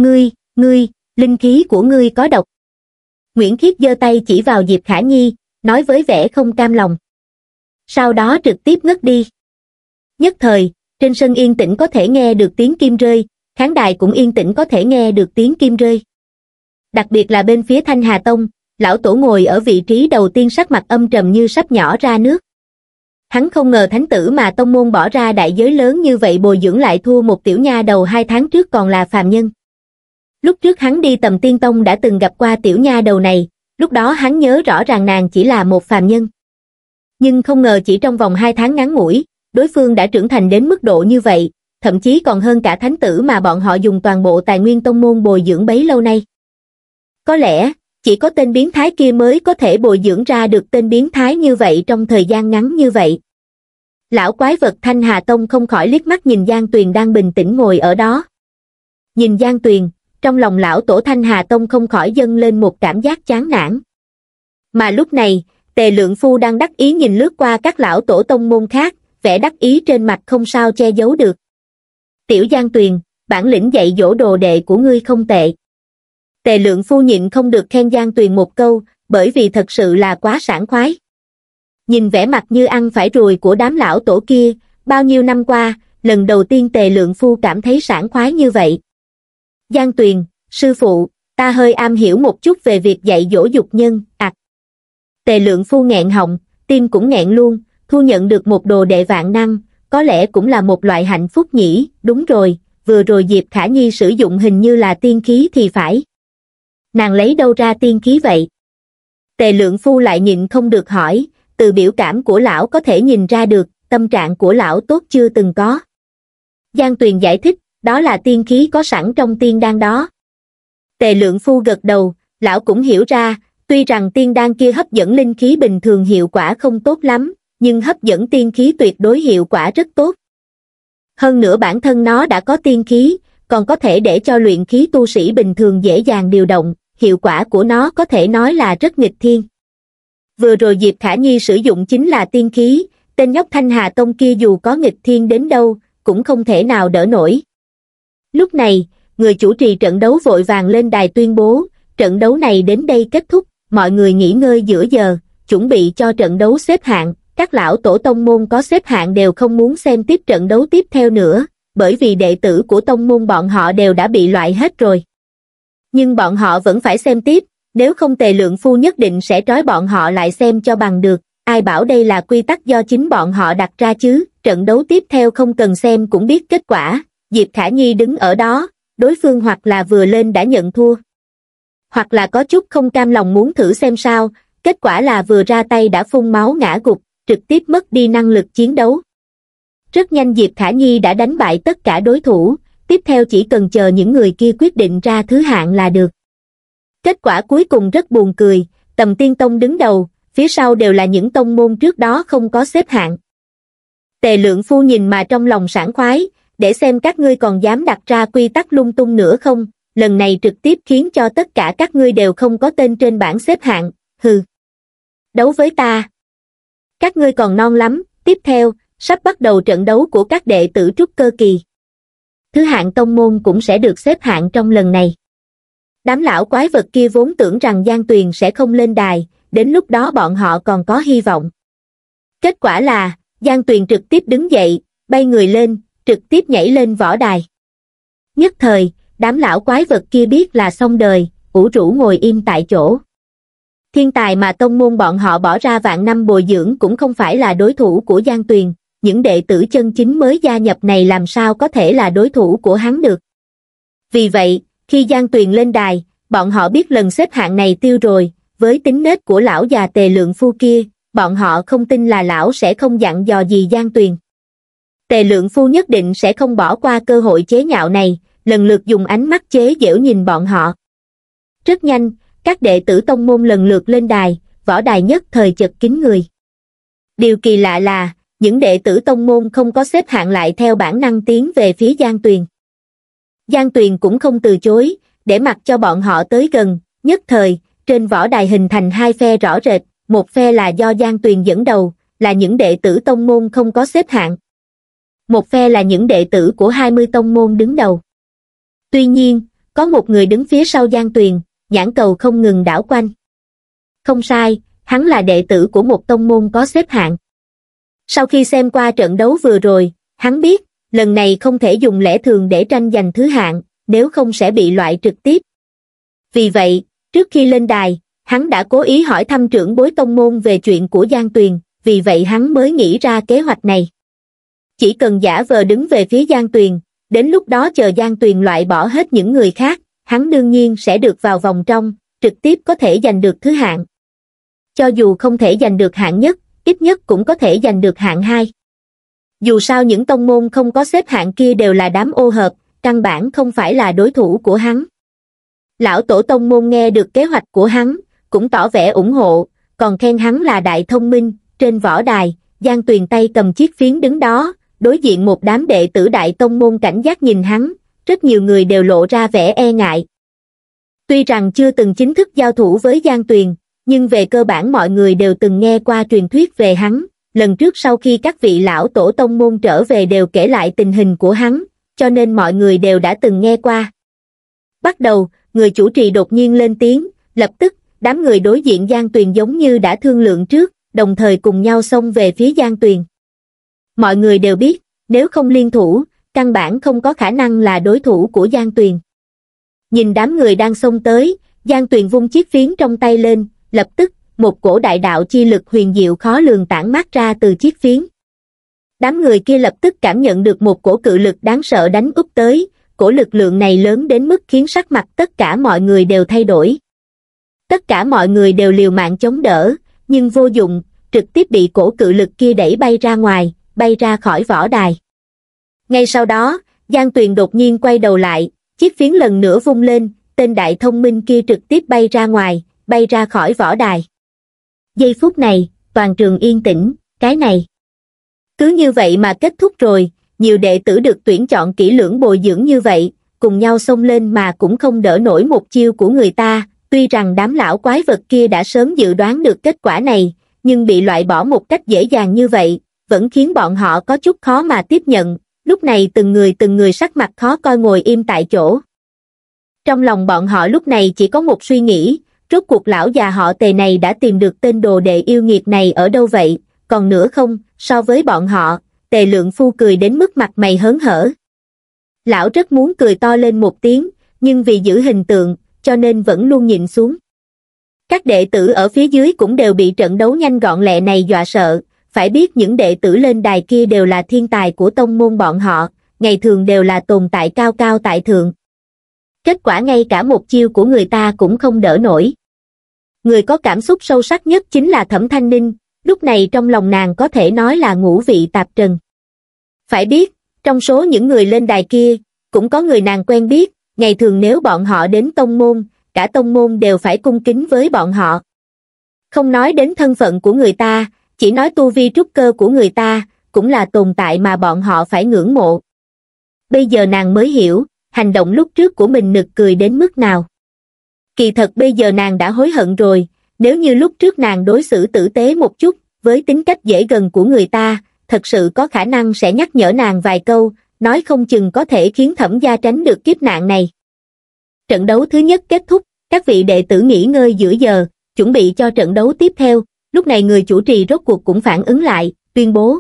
ngươi, ngươi, linh khí của ngươi có độc. Nguyễn Khiết giơ tay chỉ vào Diệp Khả Nhi, nói với vẻ không cam lòng. Sau đó trực tiếp ngất đi. Nhất thời, trên sân yên tĩnh có thể nghe được tiếng kim rơi, khán đài cũng yên tĩnh có thể nghe được tiếng kim rơi. Đặc biệt là bên phía Thanh Hà Tông, lão tổ ngồi ở vị trí đầu tiên sắc mặt âm trầm như sắp nhỏ ra nước. Hắn không ngờ thánh tử mà tông môn bỏ ra đại giới lớn như vậy bồi dưỡng lại thua một tiểu nha đầu hai tháng trước còn là phàm nhân. Lúc trước hắn đi tầm tiên tông đã từng gặp qua tiểu nha đầu này, lúc đó hắn nhớ rõ ràng nàng chỉ là một phàm nhân. Nhưng không ngờ chỉ trong vòng hai tháng ngắn ngủi, đối phương đã trưởng thành đến mức độ như vậy, thậm chí còn hơn cả thánh tử mà bọn họ dùng toàn bộ tài nguyên tông môn bồi dưỡng bấy lâu nay. Có lẽ, chỉ có tên biến thái kia mới có thể bồi dưỡng ra được tên biến thái như vậy trong thời gian ngắn như vậy. Lão quái vật Thanh Hà Tông không khỏi liếc mắt nhìn Giang Tuyền đang bình tĩnh ngồi ở đó. Nhìn Giang Tuyền, trong lòng lão tổ thanh hà tông không khỏi dâng lên một cảm giác chán nản mà lúc này tề lượng phu đang đắc ý nhìn lướt qua các lão tổ tông môn khác vẻ đắc ý trên mặt không sao che giấu được tiểu giang tuyền bản lĩnh dạy dỗ đồ đệ của ngươi không tệ tề lượng phu nhịn không được khen giang tuyền một câu bởi vì thật sự là quá sảng khoái nhìn vẻ mặt như ăn phải ruồi của đám lão tổ kia bao nhiêu năm qua lần đầu tiên tề lượng phu cảm thấy sảng khoái như vậy Giang Tuyền, sư phụ, ta hơi am hiểu một chút về việc dạy dỗ dục nhân, ạc. Tề lượng phu nghẹn họng, tim cũng nghẹn luôn, thu nhận được một đồ đệ vạn năng, có lẽ cũng là một loại hạnh phúc nhỉ, đúng rồi, vừa rồi Diệp Khả Nhi sử dụng hình như là tiên khí thì phải. Nàng lấy đâu ra tiên khí vậy? Tề lượng phu lại nhịn không được hỏi, từ biểu cảm của lão có thể nhìn ra được, tâm trạng của lão tốt chưa từng có. Giang Tuyền giải thích, đó là tiên khí có sẵn trong tiên đan đó. Tề lượng phu gật đầu, lão cũng hiểu ra, tuy rằng tiên đan kia hấp dẫn linh khí bình thường hiệu quả không tốt lắm, nhưng hấp dẫn tiên khí tuyệt đối hiệu quả rất tốt. Hơn nữa bản thân nó đã có tiên khí, còn có thể để cho luyện khí tu sĩ bình thường dễ dàng điều động, hiệu quả của nó có thể nói là rất nghịch thiên. Vừa rồi Diệp Khả Nhi sử dụng chính là tiên khí, tên nhóc Thanh Hà Tông kia dù có nghịch thiên đến đâu, cũng không thể nào đỡ nổi. Lúc này, người chủ trì trận đấu vội vàng lên đài tuyên bố, trận đấu này đến đây kết thúc, mọi người nghỉ ngơi giữa giờ, chuẩn bị cho trận đấu xếp hạng, các lão tổ tông môn có xếp hạng đều không muốn xem tiếp trận đấu tiếp theo nữa, bởi vì đệ tử của tông môn bọn họ đều đã bị loại hết rồi. Nhưng bọn họ vẫn phải xem tiếp, nếu không tề lượng phu nhất định sẽ trói bọn họ lại xem cho bằng được, ai bảo đây là quy tắc do chính bọn họ đặt ra chứ, trận đấu tiếp theo không cần xem cũng biết kết quả, Diệp Khả Nhi đứng ở đó, đối phương hoặc là vừa lên đã nhận thua, hoặc là có chút không cam lòng muốn thử xem sao, kết quả là vừa ra tay đã phun máu ngã gục, trực tiếp mất đi năng lực chiến đấu. Rất nhanh Diệp Khả Nhi đã đánh bại tất cả đối thủ, tiếp theo chỉ cần chờ những người kia quyết định ra thứ hạng là được. Kết quả cuối cùng rất buồn cười, tầm tiên tông đứng đầu, phía sau đều là những tông môn trước đó không có xếp hạng. Tề lượng phu nhìn mà trong lòng sảng khoái, để xem các ngươi còn dám đặt ra quy tắc lung tung nữa không, lần này trực tiếp khiến cho tất cả các ngươi đều không có tên trên bảng xếp hạng, hừ. Đấu với ta. Các ngươi còn non lắm, tiếp theo, sắp bắt đầu trận đấu của các đệ tử trúc cơ kỳ. Thứ hạng tông môn cũng sẽ được xếp hạng trong lần này. Đám lão quái vật kia vốn tưởng rằng Giang Tuyền sẽ không lên đài, đến lúc đó bọn họ còn có hy vọng. Kết quả là, Giang Tuyền trực tiếp đứng dậy, bay người lên, trực tiếp nhảy lên võ đài nhất thời đám lão quái vật kia biết là xong đời ủ rũ ngồi im tại chỗ thiên tài mà tông môn bọn họ bỏ ra vạn năm bồi dưỡng cũng không phải là đối thủ của giang tuyền những đệ tử chân chính mới gia nhập này làm sao có thể là đối thủ của hắn được vì vậy khi giang tuyền lên đài bọn họ biết lần xếp hạng này tiêu rồi với tính nết của lão già tề lượng phu kia bọn họ không tin là lão sẽ không dặn dò gì Giang Tuyền tề lượng phu nhất định sẽ không bỏ qua cơ hội chế nhạo này lần lượt dùng ánh mắt chế giễu nhìn bọn họ rất nhanh các đệ tử tông môn lần lượt lên đài võ đài nhất thời chật kín người điều kỳ lạ là những đệ tử tông môn không có xếp hạng lại theo bản năng tiến về phía giang tuyền giang tuyền cũng không từ chối để mặc cho bọn họ tới gần nhất thời trên võ đài hình thành hai phe rõ rệt một phe là do giang tuyền dẫn đầu là những đệ tử tông môn không có xếp hạng một phe là những đệ tử của 20 tông môn đứng đầu. Tuy nhiên, có một người đứng phía sau Giang Tuyền, nhãn cầu không ngừng đảo quanh. Không sai, hắn là đệ tử của một tông môn có xếp hạng. Sau khi xem qua trận đấu vừa rồi, hắn biết, lần này không thể dùng lẽ thường để tranh giành thứ hạng, nếu không sẽ bị loại trực tiếp. Vì vậy, trước khi lên đài, hắn đã cố ý hỏi thăm trưởng bối tông môn về chuyện của Giang Tuyền, vì vậy hắn mới nghĩ ra kế hoạch này chỉ cần giả vờ đứng về phía Giang Tuyền, đến lúc đó chờ Giang Tuyền loại bỏ hết những người khác, hắn đương nhiên sẽ được vào vòng trong, trực tiếp có thể giành được thứ hạng. Cho dù không thể giành được hạng nhất, ít nhất cũng có thể giành được hạng hai. Dù sao những tông môn không có xếp hạng kia đều là đám ô hợp, căn bản không phải là đối thủ của hắn. Lão tổ tông môn nghe được kế hoạch của hắn, cũng tỏ vẻ ủng hộ, còn khen hắn là đại thông minh, trên võ đài, Giang Tuyền tay cầm chiếc phiến đứng đó, đối diện một đám đệ tử đại tông môn cảnh giác nhìn hắn, rất nhiều người đều lộ ra vẻ e ngại. Tuy rằng chưa từng chính thức giao thủ với Giang Tuyền, nhưng về cơ bản mọi người đều từng nghe qua truyền thuyết về hắn, lần trước sau khi các vị lão tổ tông môn trở về đều kể lại tình hình của hắn, cho nên mọi người đều đã từng nghe qua. Bắt đầu, người chủ trì đột nhiên lên tiếng, lập tức, đám người đối diện Giang Tuyền giống như đã thương lượng trước, đồng thời cùng nhau xông về phía Giang Tuyền. Mọi người đều biết, nếu không liên thủ, căn bản không có khả năng là đối thủ của Giang Tuyền. Nhìn đám người đang xông tới, Giang Tuyền vung chiếc phiến trong tay lên, lập tức, một cổ đại đạo chi lực huyền diệu khó lường tản mát ra từ chiếc phiến. Đám người kia lập tức cảm nhận được một cổ cự lực đáng sợ đánh úp tới, cổ lực lượng này lớn đến mức khiến sắc mặt tất cả mọi người đều thay đổi. Tất cả mọi người đều liều mạng chống đỡ, nhưng vô dụng, trực tiếp bị cổ cự lực kia đẩy bay ra ngoài, bay ra khỏi võ đài. Ngay sau đó, Giang Tuyền đột nhiên quay đầu lại, chiếc phiến lần nữa vung lên, tên đại thông minh kia trực tiếp bay ra ngoài, bay ra khỏi võ đài. Giây phút này, toàn trường yên tĩnh, cái này. Cứ như vậy mà kết thúc rồi, nhiều đệ tử được tuyển chọn kỹ lưỡng bồi dưỡng như vậy, cùng nhau xông lên mà cũng không đỡ nổi một chiêu của người ta, tuy rằng đám lão quái vật kia đã sớm dự đoán được kết quả này, nhưng bị loại bỏ một cách dễ dàng như vậy, vẫn khiến bọn họ có chút khó mà tiếp nhận, lúc này từng người từng người sắc mặt khó coi ngồi im tại chỗ. Trong lòng bọn họ lúc này chỉ có một suy nghĩ, rốt cuộc lão già họ tề này đã tìm được tên đồ đệ yêu nghiệt này ở đâu vậy, còn nữa không, so với bọn họ, tề lượng phu cười đến mức mặt mày hớn hở. Lão rất muốn cười to lên một tiếng, nhưng vì giữ hình tượng, cho nên vẫn luôn nhìn xuống. Các đệ tử ở phía dưới cũng đều bị trận đấu nhanh gọn lẹ này dọa sợ, phải biết những đệ tử lên đài kia đều là thiên tài của tông môn bọn họ, ngày thường đều là tồn tại cao cao tại thượng. Kết quả ngay cả một chiêu của người ta cũng không đỡ nổi. Người có cảm xúc sâu sắc nhất chính là Thẩm Thanh Ninh, lúc này trong lòng nàng có thể nói là ngũ vị tạp trần. Phải biết, trong số những người lên đài kia, cũng có người nàng quen biết, ngày thường nếu bọn họ đến tông môn, cả tông môn đều phải cung kính với bọn họ. Không nói đến thân phận của người ta, chỉ nói tu vi trúc cơ của người ta cũng là tồn tại mà bọn họ phải ngưỡng mộ bây giờ nàng mới hiểu hành động lúc trước của mình nực cười đến mức nào kỳ thật bây giờ nàng đã hối hận rồi nếu như lúc trước nàng đối xử tử tế một chút với tính cách dễ gần của người ta thật sự có khả năng sẽ nhắc nhở nàng vài câu nói không chừng có thể khiến thẩm gia tránh được kiếp nạn này trận đấu thứ nhất kết thúc các vị đệ tử nghỉ ngơi giữa giờ chuẩn bị cho trận đấu tiếp theo lúc này người chủ trì rốt cuộc cũng phản ứng lại, tuyên bố.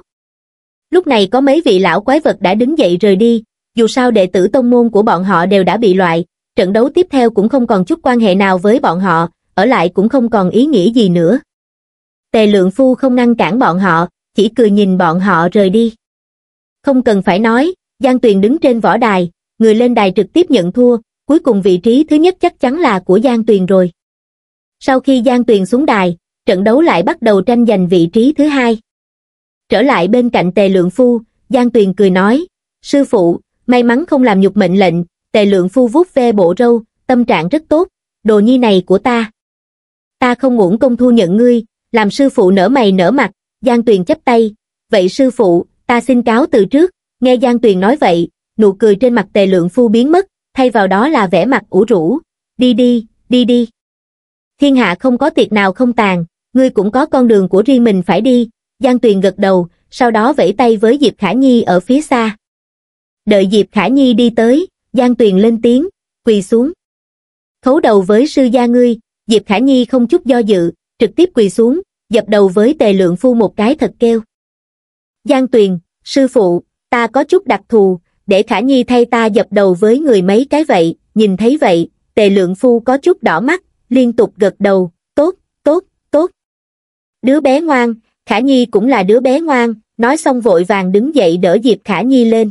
Lúc này có mấy vị lão quái vật đã đứng dậy rời đi, dù sao đệ tử tông môn của bọn họ đều đã bị loại, trận đấu tiếp theo cũng không còn chút quan hệ nào với bọn họ, ở lại cũng không còn ý nghĩa gì nữa. Tề lượng phu không ngăn cản bọn họ, chỉ cười nhìn bọn họ rời đi. Không cần phải nói, Giang Tuyền đứng trên võ đài, người lên đài trực tiếp nhận thua, cuối cùng vị trí thứ nhất chắc chắn là của Giang Tuyền rồi. Sau khi Giang Tuyền xuống đài, trận đấu lại bắt đầu tranh giành vị trí thứ hai. Trở lại bên cạnh tề lượng phu, Giang Tuyền cười nói, Sư phụ, may mắn không làm nhục mệnh lệnh, tề lượng phu vuốt ve bộ râu, tâm trạng rất tốt, đồ nhi này của ta. Ta không uổng công thu nhận ngươi, làm sư phụ nở mày nở mặt, Giang Tuyền chấp tay, vậy sư phụ, ta xin cáo từ trước, nghe Giang Tuyền nói vậy, nụ cười trên mặt tề lượng phu biến mất, thay vào đó là vẻ mặt ủ rũ, đi đi, đi đi thiên hạ không có tiệc nào không tàn, ngươi cũng có con đường của riêng mình phải đi, Giang Tuyền gật đầu, sau đó vẫy tay với Diệp Khả Nhi ở phía xa. Đợi Diệp Khả Nhi đi tới, Giang Tuyền lên tiếng, quỳ xuống. Khấu đầu với sư gia ngươi, Diệp Khả Nhi không chút do dự, trực tiếp quỳ xuống, dập đầu với tề lượng phu một cái thật kêu. Giang Tuyền, sư phụ, ta có chút đặc thù, để Khả Nhi thay ta dập đầu với người mấy cái vậy, nhìn thấy vậy, tề lượng phu có chút đỏ mắt, liên tục gật đầu, tốt, tốt, tốt. Đứa bé ngoan, Khả Nhi cũng là đứa bé ngoan, nói xong vội vàng đứng dậy đỡ Diệp Khả Nhi lên.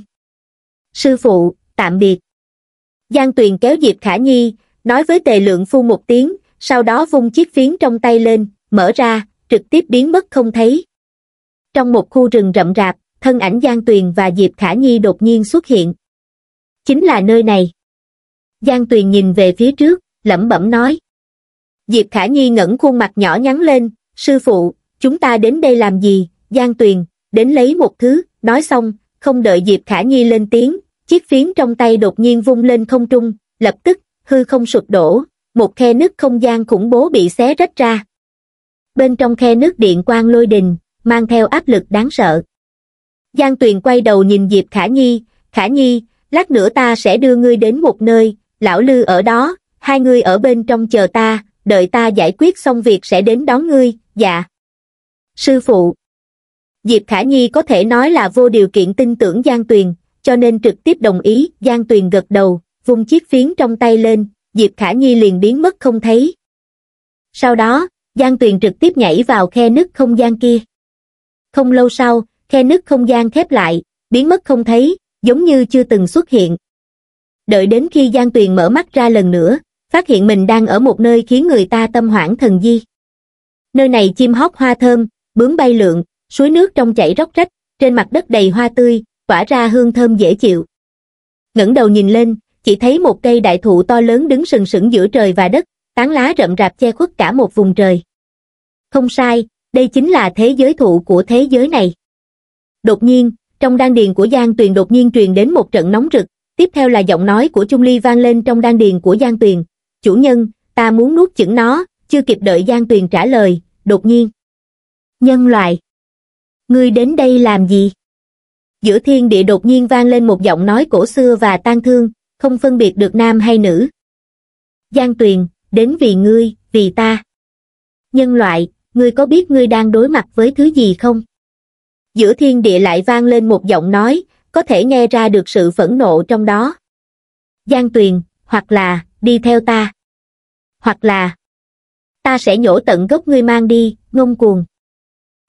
Sư phụ, tạm biệt. Giang Tuyền kéo Diệp Khả Nhi, nói với tề lượng phu một tiếng, sau đó vung chiếc phiến trong tay lên, mở ra, trực tiếp biến mất không thấy. Trong một khu rừng rậm rạp, thân ảnh Giang Tuyền và Diệp Khả Nhi đột nhiên xuất hiện. Chính là nơi này. Giang Tuyền nhìn về phía trước, lẩm bẩm nói. Diệp Khả Nhi ngẩng khuôn mặt nhỏ nhắn lên, sư phụ, chúng ta đến đây làm gì, Giang Tuyền, đến lấy một thứ, nói xong, không đợi Diệp Khả Nhi lên tiếng, chiếc phiến trong tay đột nhiên vung lên không trung, lập tức, hư không sụp đổ, một khe nứt không gian khủng bố bị xé rách ra. Bên trong khe nước điện quang lôi đình, mang theo áp lực đáng sợ. Giang Tuyền quay đầu nhìn Diệp Khả Nhi, Khả Nhi, lát nữa ta sẽ đưa ngươi đến một nơi, lão lư ở đó, hai ngươi ở bên trong chờ ta, đợi ta giải quyết xong việc sẽ đến đón ngươi, dạ. Sư phụ Diệp Khả Nhi có thể nói là vô điều kiện tin tưởng Giang Tuyền, cho nên trực tiếp đồng ý, Giang Tuyền gật đầu, vung chiếc phiến trong tay lên, Diệp Khả Nhi liền biến mất không thấy. Sau đó, Giang Tuyền trực tiếp nhảy vào khe nứt không gian kia. Không lâu sau, khe nứt không gian khép lại, biến mất không thấy, giống như chưa từng xuất hiện. Đợi đến khi Giang Tuyền mở mắt ra lần nữa, phát hiện mình đang ở một nơi khiến người ta tâm hoảng thần di. Nơi này chim hót hoa thơm, bướm bay lượn, suối nước trong chảy róc rách, trên mặt đất đầy hoa tươi, tỏa ra hương thơm dễ chịu. ngẩng đầu nhìn lên, chỉ thấy một cây đại thụ to lớn đứng sừng sững giữa trời và đất, tán lá rậm rạp che khuất cả một vùng trời. Không sai, đây chính là thế giới thụ của thế giới này. Đột nhiên, trong đan điền của Giang Tuyền đột nhiên truyền đến một trận nóng rực, tiếp theo là giọng nói của Trung Ly vang lên trong đan điền của Giang Tuyền, chủ nhân, ta muốn nuốt chửng nó, chưa kịp đợi Giang Tuyền trả lời, đột nhiên. Nhân loại! Ngươi đến đây làm gì? Giữa thiên địa đột nhiên vang lên một giọng nói cổ xưa và tan thương, không phân biệt được nam hay nữ. Giang Tuyền, đến vì ngươi, vì ta. Nhân loại, ngươi có biết ngươi đang đối mặt với thứ gì không? Giữa thiên địa lại vang lên một giọng nói, có thể nghe ra được sự phẫn nộ trong đó. Giang Tuyền, hoặc là, đi theo ta hoặc là ta sẽ nhổ tận gốc ngươi mang đi ngông cuồng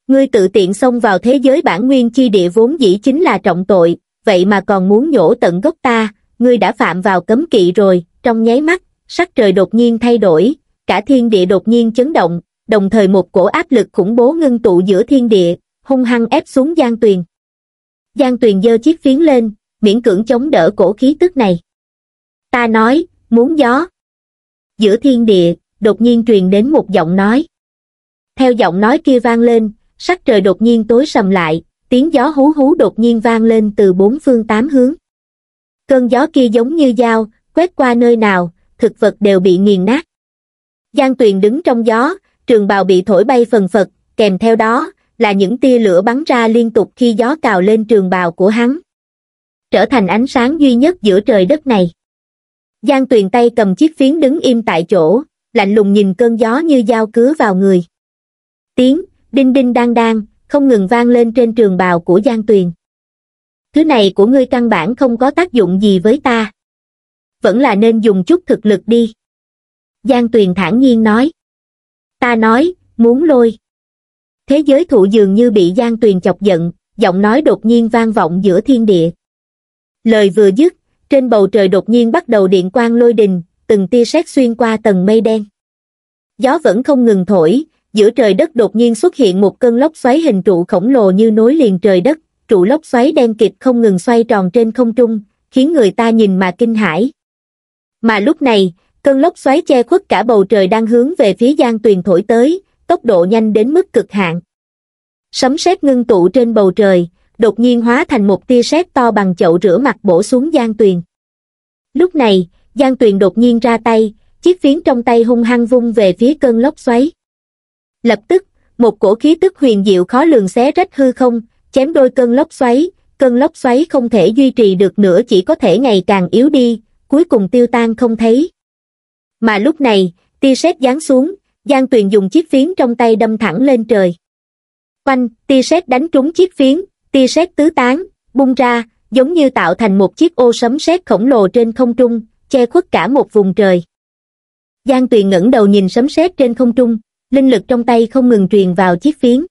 ngươi tự tiện xông vào thế giới bản nguyên chi địa vốn dĩ chính là trọng tội vậy mà còn muốn nhổ tận gốc ta ngươi đã phạm vào cấm kỵ rồi trong nháy mắt sắc trời đột nhiên thay đổi cả thiên địa đột nhiên chấn động đồng thời một cổ áp lực khủng bố ngưng tụ giữa thiên địa hung hăng ép xuống giang tuyền giang tuyền giơ chiếc phiến lên miễn cưỡng chống đỡ cổ khí tức này ta nói muốn gió. Giữa thiên địa, đột nhiên truyền đến một giọng nói. Theo giọng nói kia vang lên, sắc trời đột nhiên tối sầm lại, tiếng gió hú hú đột nhiên vang lên từ bốn phương tám hướng. Cơn gió kia giống như dao, quét qua nơi nào, thực vật đều bị nghiền nát. Giang Tuyền đứng trong gió, trường bào bị thổi bay phần phật, kèm theo đó là những tia lửa bắn ra liên tục khi gió cào lên trường bào của hắn. Trở thành ánh sáng duy nhất giữa trời đất này. Giang Tuyền tay cầm chiếc phiến đứng im tại chỗ, lạnh lùng nhìn cơn gió như dao cứa vào người. Tiếng, đinh đinh đang đang, không ngừng vang lên trên trường bào của Giang Tuyền. Thứ này của ngươi căn bản không có tác dụng gì với ta. Vẫn là nên dùng chút thực lực đi. Giang Tuyền thản nhiên nói. Ta nói, muốn lôi. Thế giới thụ dường như bị Giang Tuyền chọc giận, giọng nói đột nhiên vang vọng giữa thiên địa. Lời vừa dứt, trên bầu trời đột nhiên bắt đầu điện quang lôi đình, từng tia sét xuyên qua tầng mây đen. Gió vẫn không ngừng thổi, giữa trời đất đột nhiên xuất hiện một cơn lốc xoáy hình trụ khổng lồ như nối liền trời đất, trụ lốc xoáy đen kịt không ngừng xoay tròn trên không trung, khiến người ta nhìn mà kinh hãi. Mà lúc này, cơn lốc xoáy che khuất cả bầu trời đang hướng về phía Giang Tuyền thổi tới, tốc độ nhanh đến mức cực hạn. Sấm sét ngưng tụ trên bầu trời, đột nhiên hóa thành một tia sét to bằng chậu rửa mặt bổ xuống Giang Tuyền. Lúc này, Giang Tuyền đột nhiên ra tay, chiếc phiến trong tay hung hăng vung về phía cơn lốc xoáy. Lập tức, một cổ khí tức huyền diệu khó lường xé rách hư không, chém đôi cơn lốc xoáy, cơn lốc xoáy không thể duy trì được nữa chỉ có thể ngày càng yếu đi, cuối cùng tiêu tan không thấy. Mà lúc này, tia sét giáng xuống, Giang Tuyền dùng chiếc phiến trong tay đâm thẳng lên trời. Quanh, tia sét đánh trúng chiếc phiến, tia sét tứ tán, bung ra, giống như tạo thành một chiếc ô sấm sét khổng lồ trên không trung, che khuất cả một vùng trời. Giang Tuyền ngẩng đầu nhìn sấm sét trên không trung, linh lực trong tay không ngừng truyền vào chiếc phiến.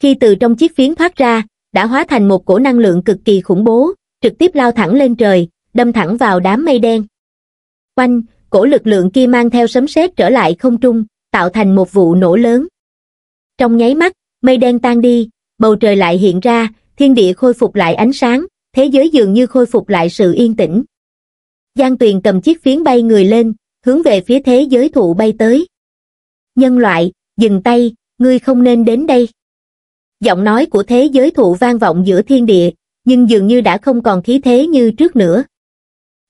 Khi từ trong chiếc phiến thoát ra, đã hóa thành một cổ năng lượng cực kỳ khủng bố, trực tiếp lao thẳng lên trời, đâm thẳng vào đám mây đen. Quanh, cổ lực lượng kia mang theo sấm sét trở lại không trung, tạo thành một vụ nổ lớn. Trong nháy mắt, mây đen tan đi, bầu trời lại hiện ra, thiên địa khôi phục lại ánh sáng, thế giới dường như khôi phục lại sự yên tĩnh. Giang Tuyền cầm chiếc phiến bay người lên, hướng về phía thế giới thụ bay tới. Nhân loại, dừng tay, ngươi không nên đến đây. Giọng nói của thế giới thụ vang vọng giữa thiên địa, nhưng dường như đã không còn khí thế như trước nữa.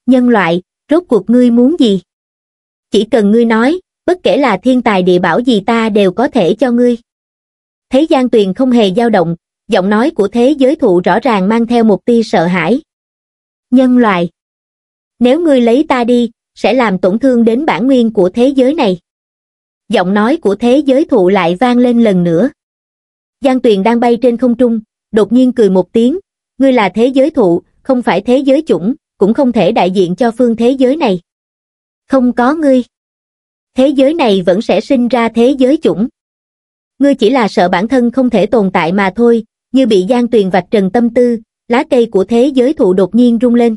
Nhân loại, rốt cuộc ngươi muốn gì? Chỉ cần ngươi nói, bất kể là thiên tài địa bảo gì ta đều có thể cho ngươi thế gian Tuyền không hề dao động, giọng nói của thế giới thụ rõ ràng mang theo một tia sợ hãi. Nhân loại Nếu ngươi lấy ta đi, sẽ làm tổn thương đến bản nguyên của thế giới này. Giọng nói của thế giới thụ lại vang lên lần nữa. Giang Tuyền đang bay trên không trung, đột nhiên cười một tiếng, ngươi là thế giới thụ, không phải thế giới chủng, cũng không thể đại diện cho phương thế giới này. Không có ngươi. Thế giới này vẫn sẽ sinh ra thế giới chủng ngươi chỉ là sợ bản thân không thể tồn tại mà thôi, như bị gian tuyền vạch trần tâm tư, lá cây của thế giới thụ đột nhiên rung lên.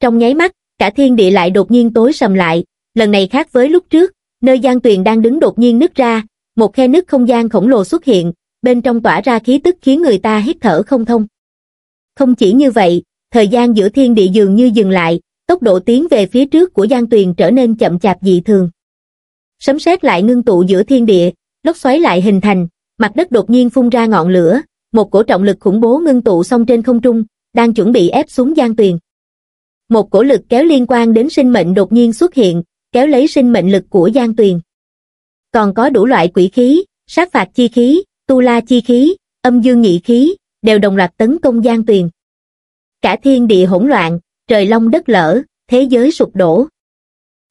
Trong nháy mắt, cả thiên địa lại đột nhiên tối sầm lại, lần này khác với lúc trước, nơi gian tuyền đang đứng đột nhiên nứt ra, một khe nứt không gian khổng lồ xuất hiện, bên trong tỏa ra khí tức khiến người ta hít thở không thông. Không chỉ như vậy, thời gian giữa thiên địa dường như dừng lại, tốc độ tiến về phía trước của gian tuyền trở nên chậm chạp dị thường. Sấm sét lại ngưng tụ giữa thiên địa, lốc xoáy lại hình thành, mặt đất đột nhiên phun ra ngọn lửa, một cổ trọng lực khủng bố ngưng tụ xong trên không trung, đang chuẩn bị ép xuống Giang Tuyền. Một cổ lực kéo liên quan đến sinh mệnh đột nhiên xuất hiện, kéo lấy sinh mệnh lực của Giang Tuyền. Còn có đủ loại quỷ khí, sát phạt chi khí, tu la chi khí, âm dương nhị khí, đều đồng loạt tấn công Giang Tuyền. Cả thiên địa hỗn loạn, trời long đất lở, thế giới sụp đổ.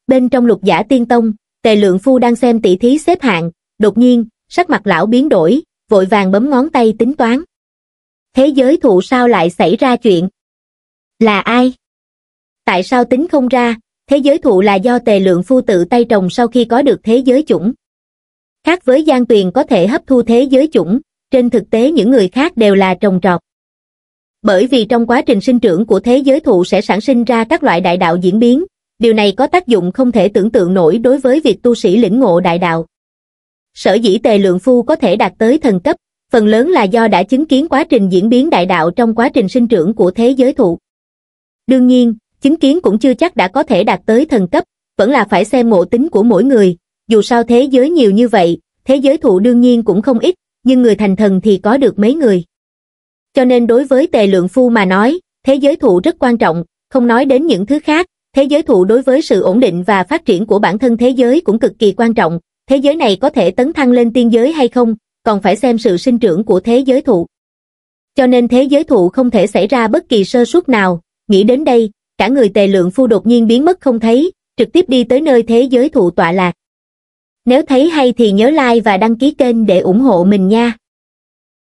Bên trong lục giả tiên tông, Tề Lượng Phu đang xem tỷ thí xếp hạng, đột nhiên, sắc mặt lão biến đổi, vội vàng bấm ngón tay tính toán. Thế giới thụ sao lại xảy ra chuyện? Là ai? Tại sao tính không ra, thế giới thụ là do tề lượng phu tự tay trồng sau khi có được thế giới chủng. Khác với gian tuyền có thể hấp thu thế giới chủng, trên thực tế những người khác đều là trồng trọt. Bởi vì trong quá trình sinh trưởng của thế giới thụ sẽ sản sinh ra các loại đại đạo diễn biến, điều này có tác dụng không thể tưởng tượng nổi đối với việc tu sĩ lĩnh ngộ đại đạo. Sở dĩ tề lượng phu có thể đạt tới thần cấp, phần lớn là do đã chứng kiến quá trình diễn biến đại đạo trong quá trình sinh trưởng của thế giới thụ. Đương nhiên, chứng kiến cũng chưa chắc đã có thể đạt tới thần cấp, vẫn là phải xem ngộ tính của mỗi người, dù sao thế giới nhiều như vậy, thế giới thụ đương nhiên cũng không ít, nhưng người thành thần thì có được mấy người. Cho nên đối với tề lượng phu mà nói, thế giới thụ rất quan trọng, không nói đến những thứ khác, thế giới thụ đối với sự ổn định và phát triển của bản thân thế giới cũng cực kỳ quan trọng, thế giới này có thể tấn thăng lên tiên giới hay không, còn phải xem sự sinh trưởng của thế giới thụ. Cho nên thế giới thụ không thể xảy ra bất kỳ sơ suất nào, nghĩ đến đây, cả người tề lượng phu đột nhiên biến mất không thấy, trực tiếp đi tới nơi thế giới thụ tọa lạc. Nếu thấy hay thì nhớ like và đăng ký kênh để ủng hộ mình nha.